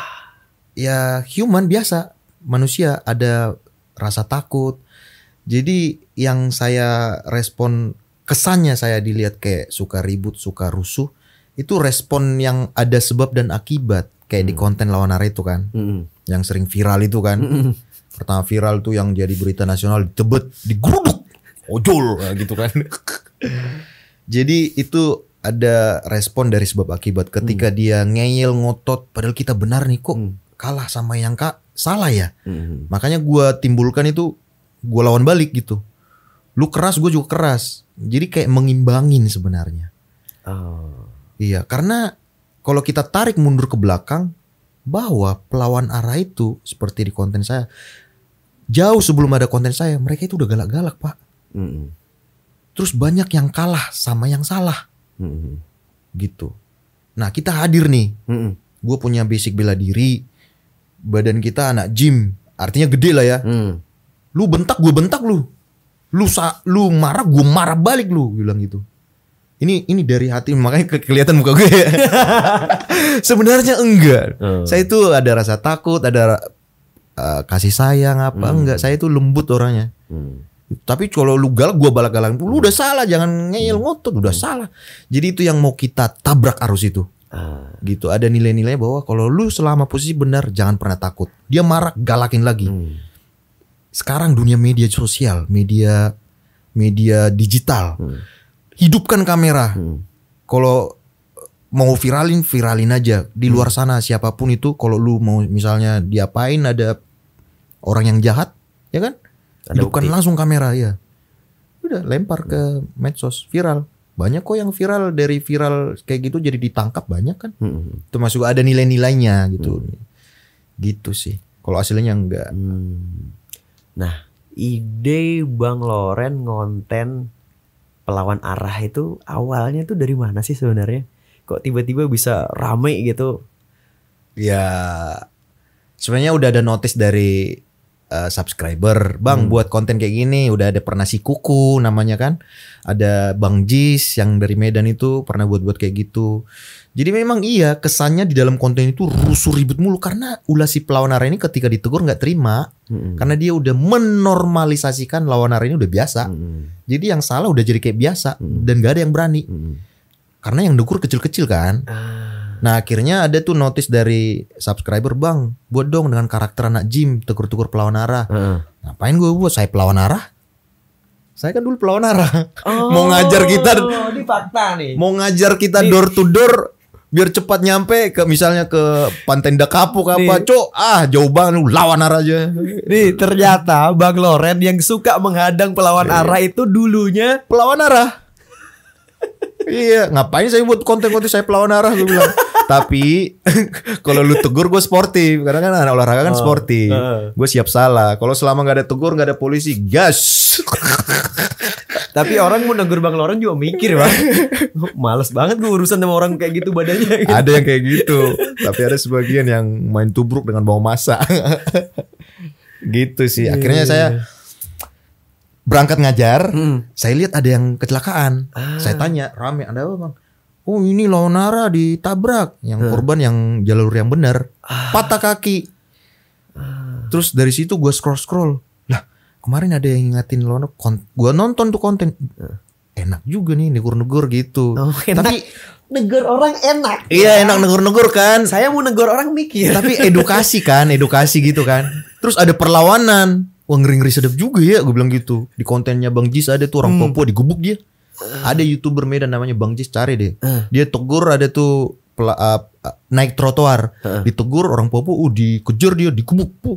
ya human biasa, manusia ada rasa takut. Jadi yang saya respon kesannya saya dilihat kayak suka ribut, suka rusuh, itu respon yang ada sebab dan akibat kayak hmm. di konten lawan arah itu kan. Hmm. Yang sering viral itu kan. Hmm. Pertama viral tuh yang jadi berita nasional ditebet, digruduk ojol gitu kan. *laughs* jadi itu ada respon dari sebab akibat ketika hmm. dia ngeyel ngotot padahal kita benar nih kok hmm. kalah sama yang kak salah ya hmm. makanya gue timbulkan itu gue lawan balik gitu lu keras gue juga keras jadi kayak mengimbangin sebenarnya oh. iya karena kalau kita tarik mundur ke belakang bahwa pelawan arah itu seperti di konten saya jauh sebelum ada konten saya mereka itu udah galak-galak pak -hmm. terus banyak yang kalah sama yang salah hmm. gitu nah kita hadir nih hmm. gue punya basic bela diri badan kita anak gym artinya gede lah ya Mm. lu bentak gue bentak lu lu sa lu marah gue marah balik lu bilang gitu ini ini dari hati makanya ke kelihatan muka gue ya. *laughs* sebenarnya enggak Mm. saya itu ada rasa takut ada uh, kasih sayang apa mm. enggak saya itu lembut orangnya Mm. Tapi kalau lu galak gua balak galak lu udah salah, jangan ngeyel ngotot, udah salah. Jadi itu yang mau kita tabrak arus itu. Hmm. Gitu. Ada nilai-nilai bahwa kalau lu selama posisi benar jangan pernah takut. Dia marah galakin lagi. Hmm. Sekarang dunia media sosial, media media digital. Hmm. Hidupkan kamera. Hmm. Kalau mau viralin viralin aja di hmm. luar sana siapapun itu kalau lu mau misalnya diapain ada orang yang jahat, ya kan? Tanda kan bukti. langsung kamera ya. Udah lempar ke medsos viral. Banyak kok yang viral dari viral kayak gitu jadi ditangkap banyak kan. Hmm. masuk ada nilai-nilainya gitu. Hmm. Gitu sih. Kalau hasilnya enggak. Hmm. Nah, ide Bang Loren ngonten pelawan arah itu awalnya tuh dari mana sih sebenarnya? Kok tiba-tiba bisa rame gitu? Ya sebenarnya udah ada notice dari Eh, subscriber. Bang hmm. buat konten kayak gini udah ada pernah si Kuku namanya kan. Ada Bang Jis yang dari Medan itu pernah buat-buat kayak gitu. Jadi memang iya kesannya di dalam konten itu rusuh ribut mulu karena ulah si pelawan arah ini ketika ditegur nggak terima hmm. karena dia udah menormalisasikan lawan arah ini udah biasa. Hmm. Jadi yang salah udah jadi kayak biasa hmm. dan gak ada yang berani. Hmm. Karena yang dukur kecil-kecil kan. Ah Nah akhirnya ada tuh notice dari subscriber bang, buat dong dengan karakter anak gym tegur-tegur pelawan arah. Hmm. Ngapain gue buat? Saya pelawan arah. Saya kan dulu pelawan arah. Oh, mau ngajar kita, ini fakta nih. Mau ngajar kita door to door biar cepat nyampe ke misalnya ke Pantai Kapuk apa cok ah jauh banget lawan arah aja nih ternyata Bang Loren yang suka menghadang pelawan nih. Iya. arah itu dulunya pelawan arah iya ngapain saya buat konten-konten saya pelawan arah gue bilang tapi kalau lu tegur gue sportif karena kan anak olahraga kan oh, sportif uh. Eh. gue siap salah kalau selama nggak ada tegur nggak ada polisi gas tapi orang mau negur bang Loren juga mikir bang males banget gue urusan sama orang kayak gitu badannya gitu. ada yang kayak gitu tapi ada sebagian yang main tubruk dengan bawa masa gitu sih akhirnya iya, saya iya, iya. berangkat ngajar, hmm. saya lihat ada yang kecelakaan. Ah. Saya tanya, rame, ada apa bang? oh ini lawanara ditabrak yang hmm. korban yang jalur yang benar ah. patah kaki ah. terus dari situ gue scroll scroll Nah kemarin ada yang ingatin lawanara. gue nonton tuh konten enak juga nih negur-negur gitu oh, tapi negur orang enak iya enak negur-negur kan saya mau negur orang mikir tapi edukasi kan edukasi gitu kan terus ada perlawanan Wah ngeri-ngeri sedap juga ya Gue bilang gitu Di kontennya Bang Jis ada tuh orang hmm. Papua digubuk dia Uh. Ada youtuber Medan namanya Bang Jis cari deh. Uh. Dia tegur ada tuh pela, uh, naik trotoar, uh. ditegur orang Papua, uh, dikejar dia, dikubuk, puh,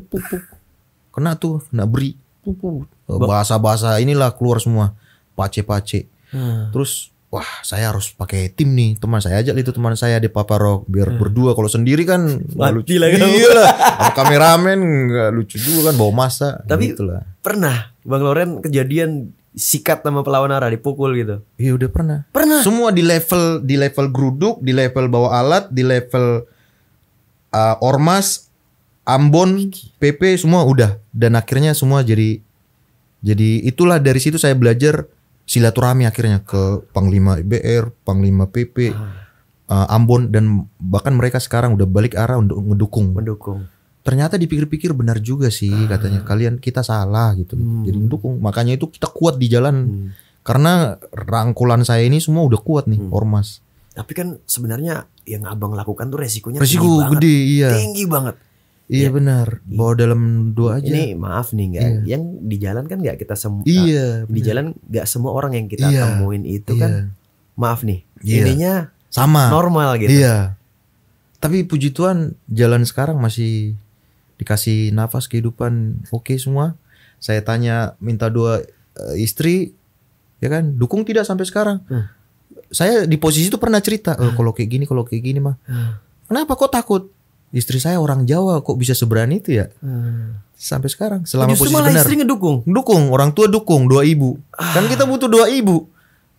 kena tuh, kena beri, eh, bahasa bahasa inilah keluar semua, pace pace. Uh. Terus wah saya harus pakai tim nih teman saya ajak itu teman saya di Papa Rock biar hmm. berdua kalau sendiri kan Mati lucu lah kan iya kameramen nggak lucu juga kan bawa masa tapi gitu pernah Bang Loren kejadian disikat sama pelawan arah dipukul gitu iya udah pernah pernah semua di level di level geruduk di level bawa alat di level uh, ormas Ambon PP semua udah dan akhirnya semua jadi jadi itulah dari situ saya belajar silaturahmi akhirnya ke Panglima IBR, Panglima PP, ah. uh, Ambon dan bahkan mereka sekarang udah balik arah untuk mendukung. Mendukung ternyata dipikir-pikir benar juga sih ah. katanya kalian kita salah gitu hmm. jadi mendukung makanya itu kita kuat di jalan hmm. karena rangkulan saya ini semua udah kuat nih hmm. ormas tapi kan sebenarnya yang abang lakukan tuh resikonya resiko tinggi banget. gede iya tinggi banget Iya ya. benar. Iya. Bawa dalam dua aja. Ini maaf nih enggak. Iya. Yang di jalan kan nggak kita semua. Iya. Di jalan nggak semua orang yang kita iya. temuin itu iya. kan. Maaf nih. Iya. Ininya sama. Normal gitu. Iya. Tapi puji Tuhan jalan sekarang masih dikasih nafas kehidupan oke okay semua saya tanya minta dua uh, istri ya kan dukung tidak sampai sekarang hmm. saya di posisi itu pernah cerita oh, hmm. kalau kayak gini kalau kayak gini mah hmm. kenapa kok takut istri saya orang Jawa kok bisa seberani itu ya hmm. sampai sekarang selama oh, justru posisi malah benar istri ngedukung dukung orang tua dukung dua ibu kan ah. kan kita butuh dua ibu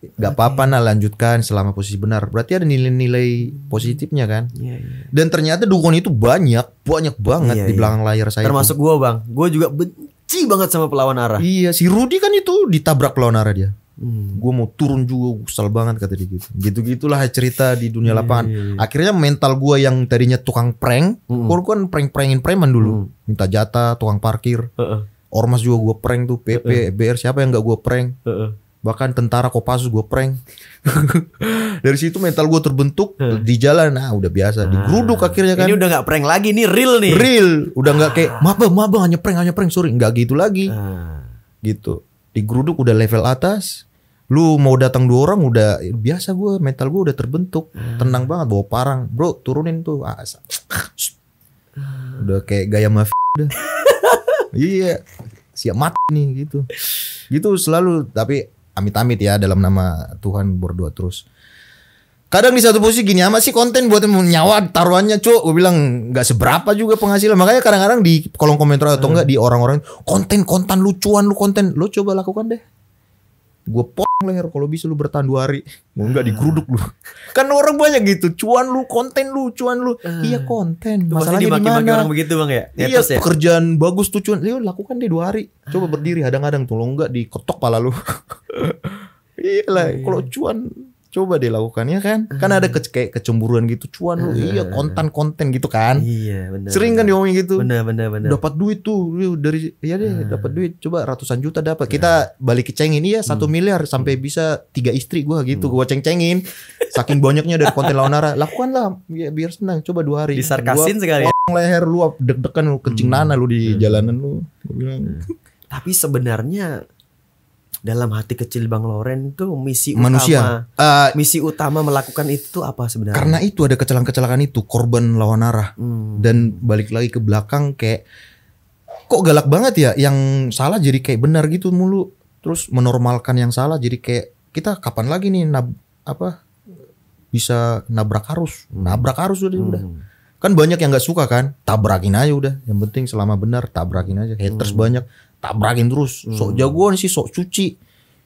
Gak apa-apa nah lanjutkan selama posisi benar. Berarti ada nilai-nilai positifnya kan? Iya, iya. Dan ternyata dukungan itu banyak, banyak banget iya, di iya. belakang layar saya. Termasuk gue bang, gue juga benci banget sama pelawan arah. Iya si Rudi kan itu ditabrak pelawan arah dia. Hmm. Gue mau turun juga, kesel banget kata dia gitu. Gitu gitulah cerita di dunia yeah, lapangan. Yeah, yeah. Akhirnya mental gue yang tadinya tukang prank, mm -hmm. kan prank-prankin preman dulu, mm. minta jatah, tukang parkir, uh -uh. ormas juga gue prank tuh, PP, uh -uh. BR siapa yang gak gue prank. Uh -uh bahkan tentara Kopassus gue prank *laughs* dari situ mental gue terbentuk hmm. di jalan nah udah biasa ah. digeruduk akhirnya kan ini udah nggak prank lagi nih real nih real udah nggak kayak ah. mabah mabah hanya prank hanya prank sorry nggak gitu lagi hmm. gitu digeruduk udah level atas lu mau datang dua orang udah biasa gue mental gue udah terbentuk hmm. tenang banget bawa parang bro turunin tuh ah, udah kayak gaya mafia *laughs* iya siap mati nih gitu gitu selalu tapi amit-amit ya dalam nama Tuhan berdoa terus. Kadang di satu posisi gini amat sih konten buat nyawa taruhannya cuk. Gue bilang nggak seberapa juga penghasilan. Makanya kadang-kadang di kolom komentar atau hmm. enggak di orang-orang konten konten lucuan lu konten lu coba lakukan deh gue potong leher kalau bisa lu bertahan dua hari mau nggak ah. digeruduk lu kan orang banyak gitu cuan lu konten lu cuan lu uh, iya konten masalahnya di mana orang begitu bang ya iya ya? pekerjaan bagus tuh cuan lu iya, lakukan deh dua hari coba ah. berdiri kadang-kadang tuh lo nggak diketok pala lu *laughs* iya lah iya, iya. kalau cuan coba deh lakukan ya kan hmm. kan ada hmm. ke kayak kecemburuan gitu cuan lu iya hmm. konten konten gitu kan iya benar, sering kan diomongin gitu benar-benar benar dapat duit tuh dari iya deh hmm. dapat duit coba ratusan juta dapat kita nah. balik ke cengin iya satu hmm. miliar sampai hmm. bisa tiga istri gua gitu hmm. gua ceng cengin saking banyaknya dari konten lawanara, lakukanlah ya, biar senang coba dua hari disarkasin sekali ya. leher lu deg-degan lu kencing hmm. nana lu di hmm. jalanan lu gua bilang hmm. tapi sebenarnya dalam hati kecil Bang Loren tuh misi manusia utama, uh, eh, misi utama melakukan itu tuh apa sebenarnya? Karena itu ada kecelakaan-kecelakaan itu korban lawan arah hmm. dan balik lagi ke belakang kayak kok galak banget ya yang salah jadi kayak benar gitu mulu terus menormalkan yang salah jadi kayak kita kapan lagi nih nab apa bisa nabrak arus nabrak arus udah hmm. udah kan banyak yang nggak suka kan tabrakin aja udah yang penting selama benar tabrakin aja haters hmm. banyak tabrakin terus sok hmm. jagoan sih sok cuci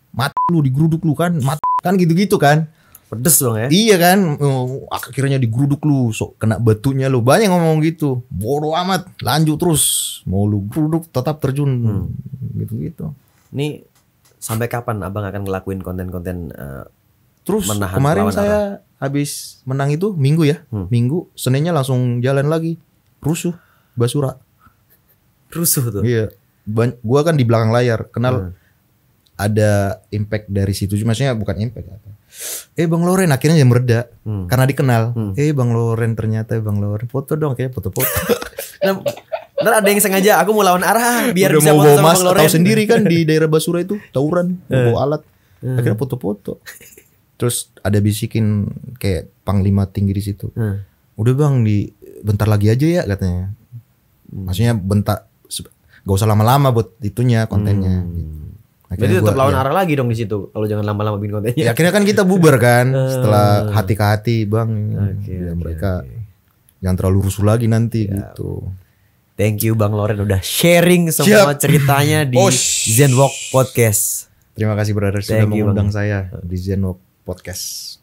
Mat lu digeruduk lu kan mat kan gitu-gitu kan pedes dong ya iya kan oh, akhirnya digeruduk lu sok kena batunya lu banyak ngomong gitu bodoh amat lanjut terus mau lu geruduk tetap terjun hmm. gitu gitu ini sampai kapan abang akan ngelakuin konten-konten uh, terus kemarin saya arah? habis menang itu minggu ya hmm. minggu seninnya langsung jalan lagi rusuh basura rusuh tuh iya gue kan di belakang layar kenal hmm. ada impact dari situ maksudnya bukan impact ya, apa eh bang Loren akhirnya jadi mereda hmm. karena dikenal hmm. eh bang Loren ternyata bang Loren foto dong kayak foto-foto *laughs* nah, Ntar ada yang sengaja aku mau lawan arah biar Udah bisa mau bawa mas tahu sendiri kan di daerah Basura itu tawuran eh. bawa alat eh. akhirnya foto-foto terus ada bisikin kayak panglima tinggi di situ hmm. udah bang di bentar lagi aja ya katanya hmm. maksudnya bentar gak usah lama-lama buat itunya kontennya. Hmm. Jadi gitu. tetap lawan ya. arah lagi dong di situ. Kalau jangan lama-lama bikin kontennya. Ya, akhirnya kan kita bubar kan *laughs* eh. setelah hati ke hati, Bang. Okay, ya, okay, mereka okay. jangan terlalu rusuh lagi nanti yeah. gitu. Thank you Bang Loren udah sharing semua Siap. ceritanya di oh, Zenwalk Podcast. Terima kasih brother sudah you, mengundang bang. saya di Zenwalk Podcast.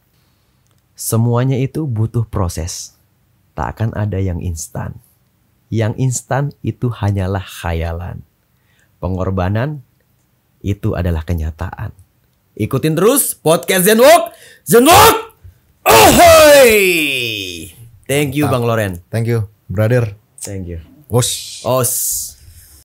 Semuanya itu butuh proses. Tak akan ada yang instan yang instan itu hanyalah khayalan. Pengorbanan itu adalah kenyataan. Ikutin terus podcast Zenwalk. Zenwalk! Ahoy! Thank you Bang Loren. Thank you, brother. Thank you. Os. Os.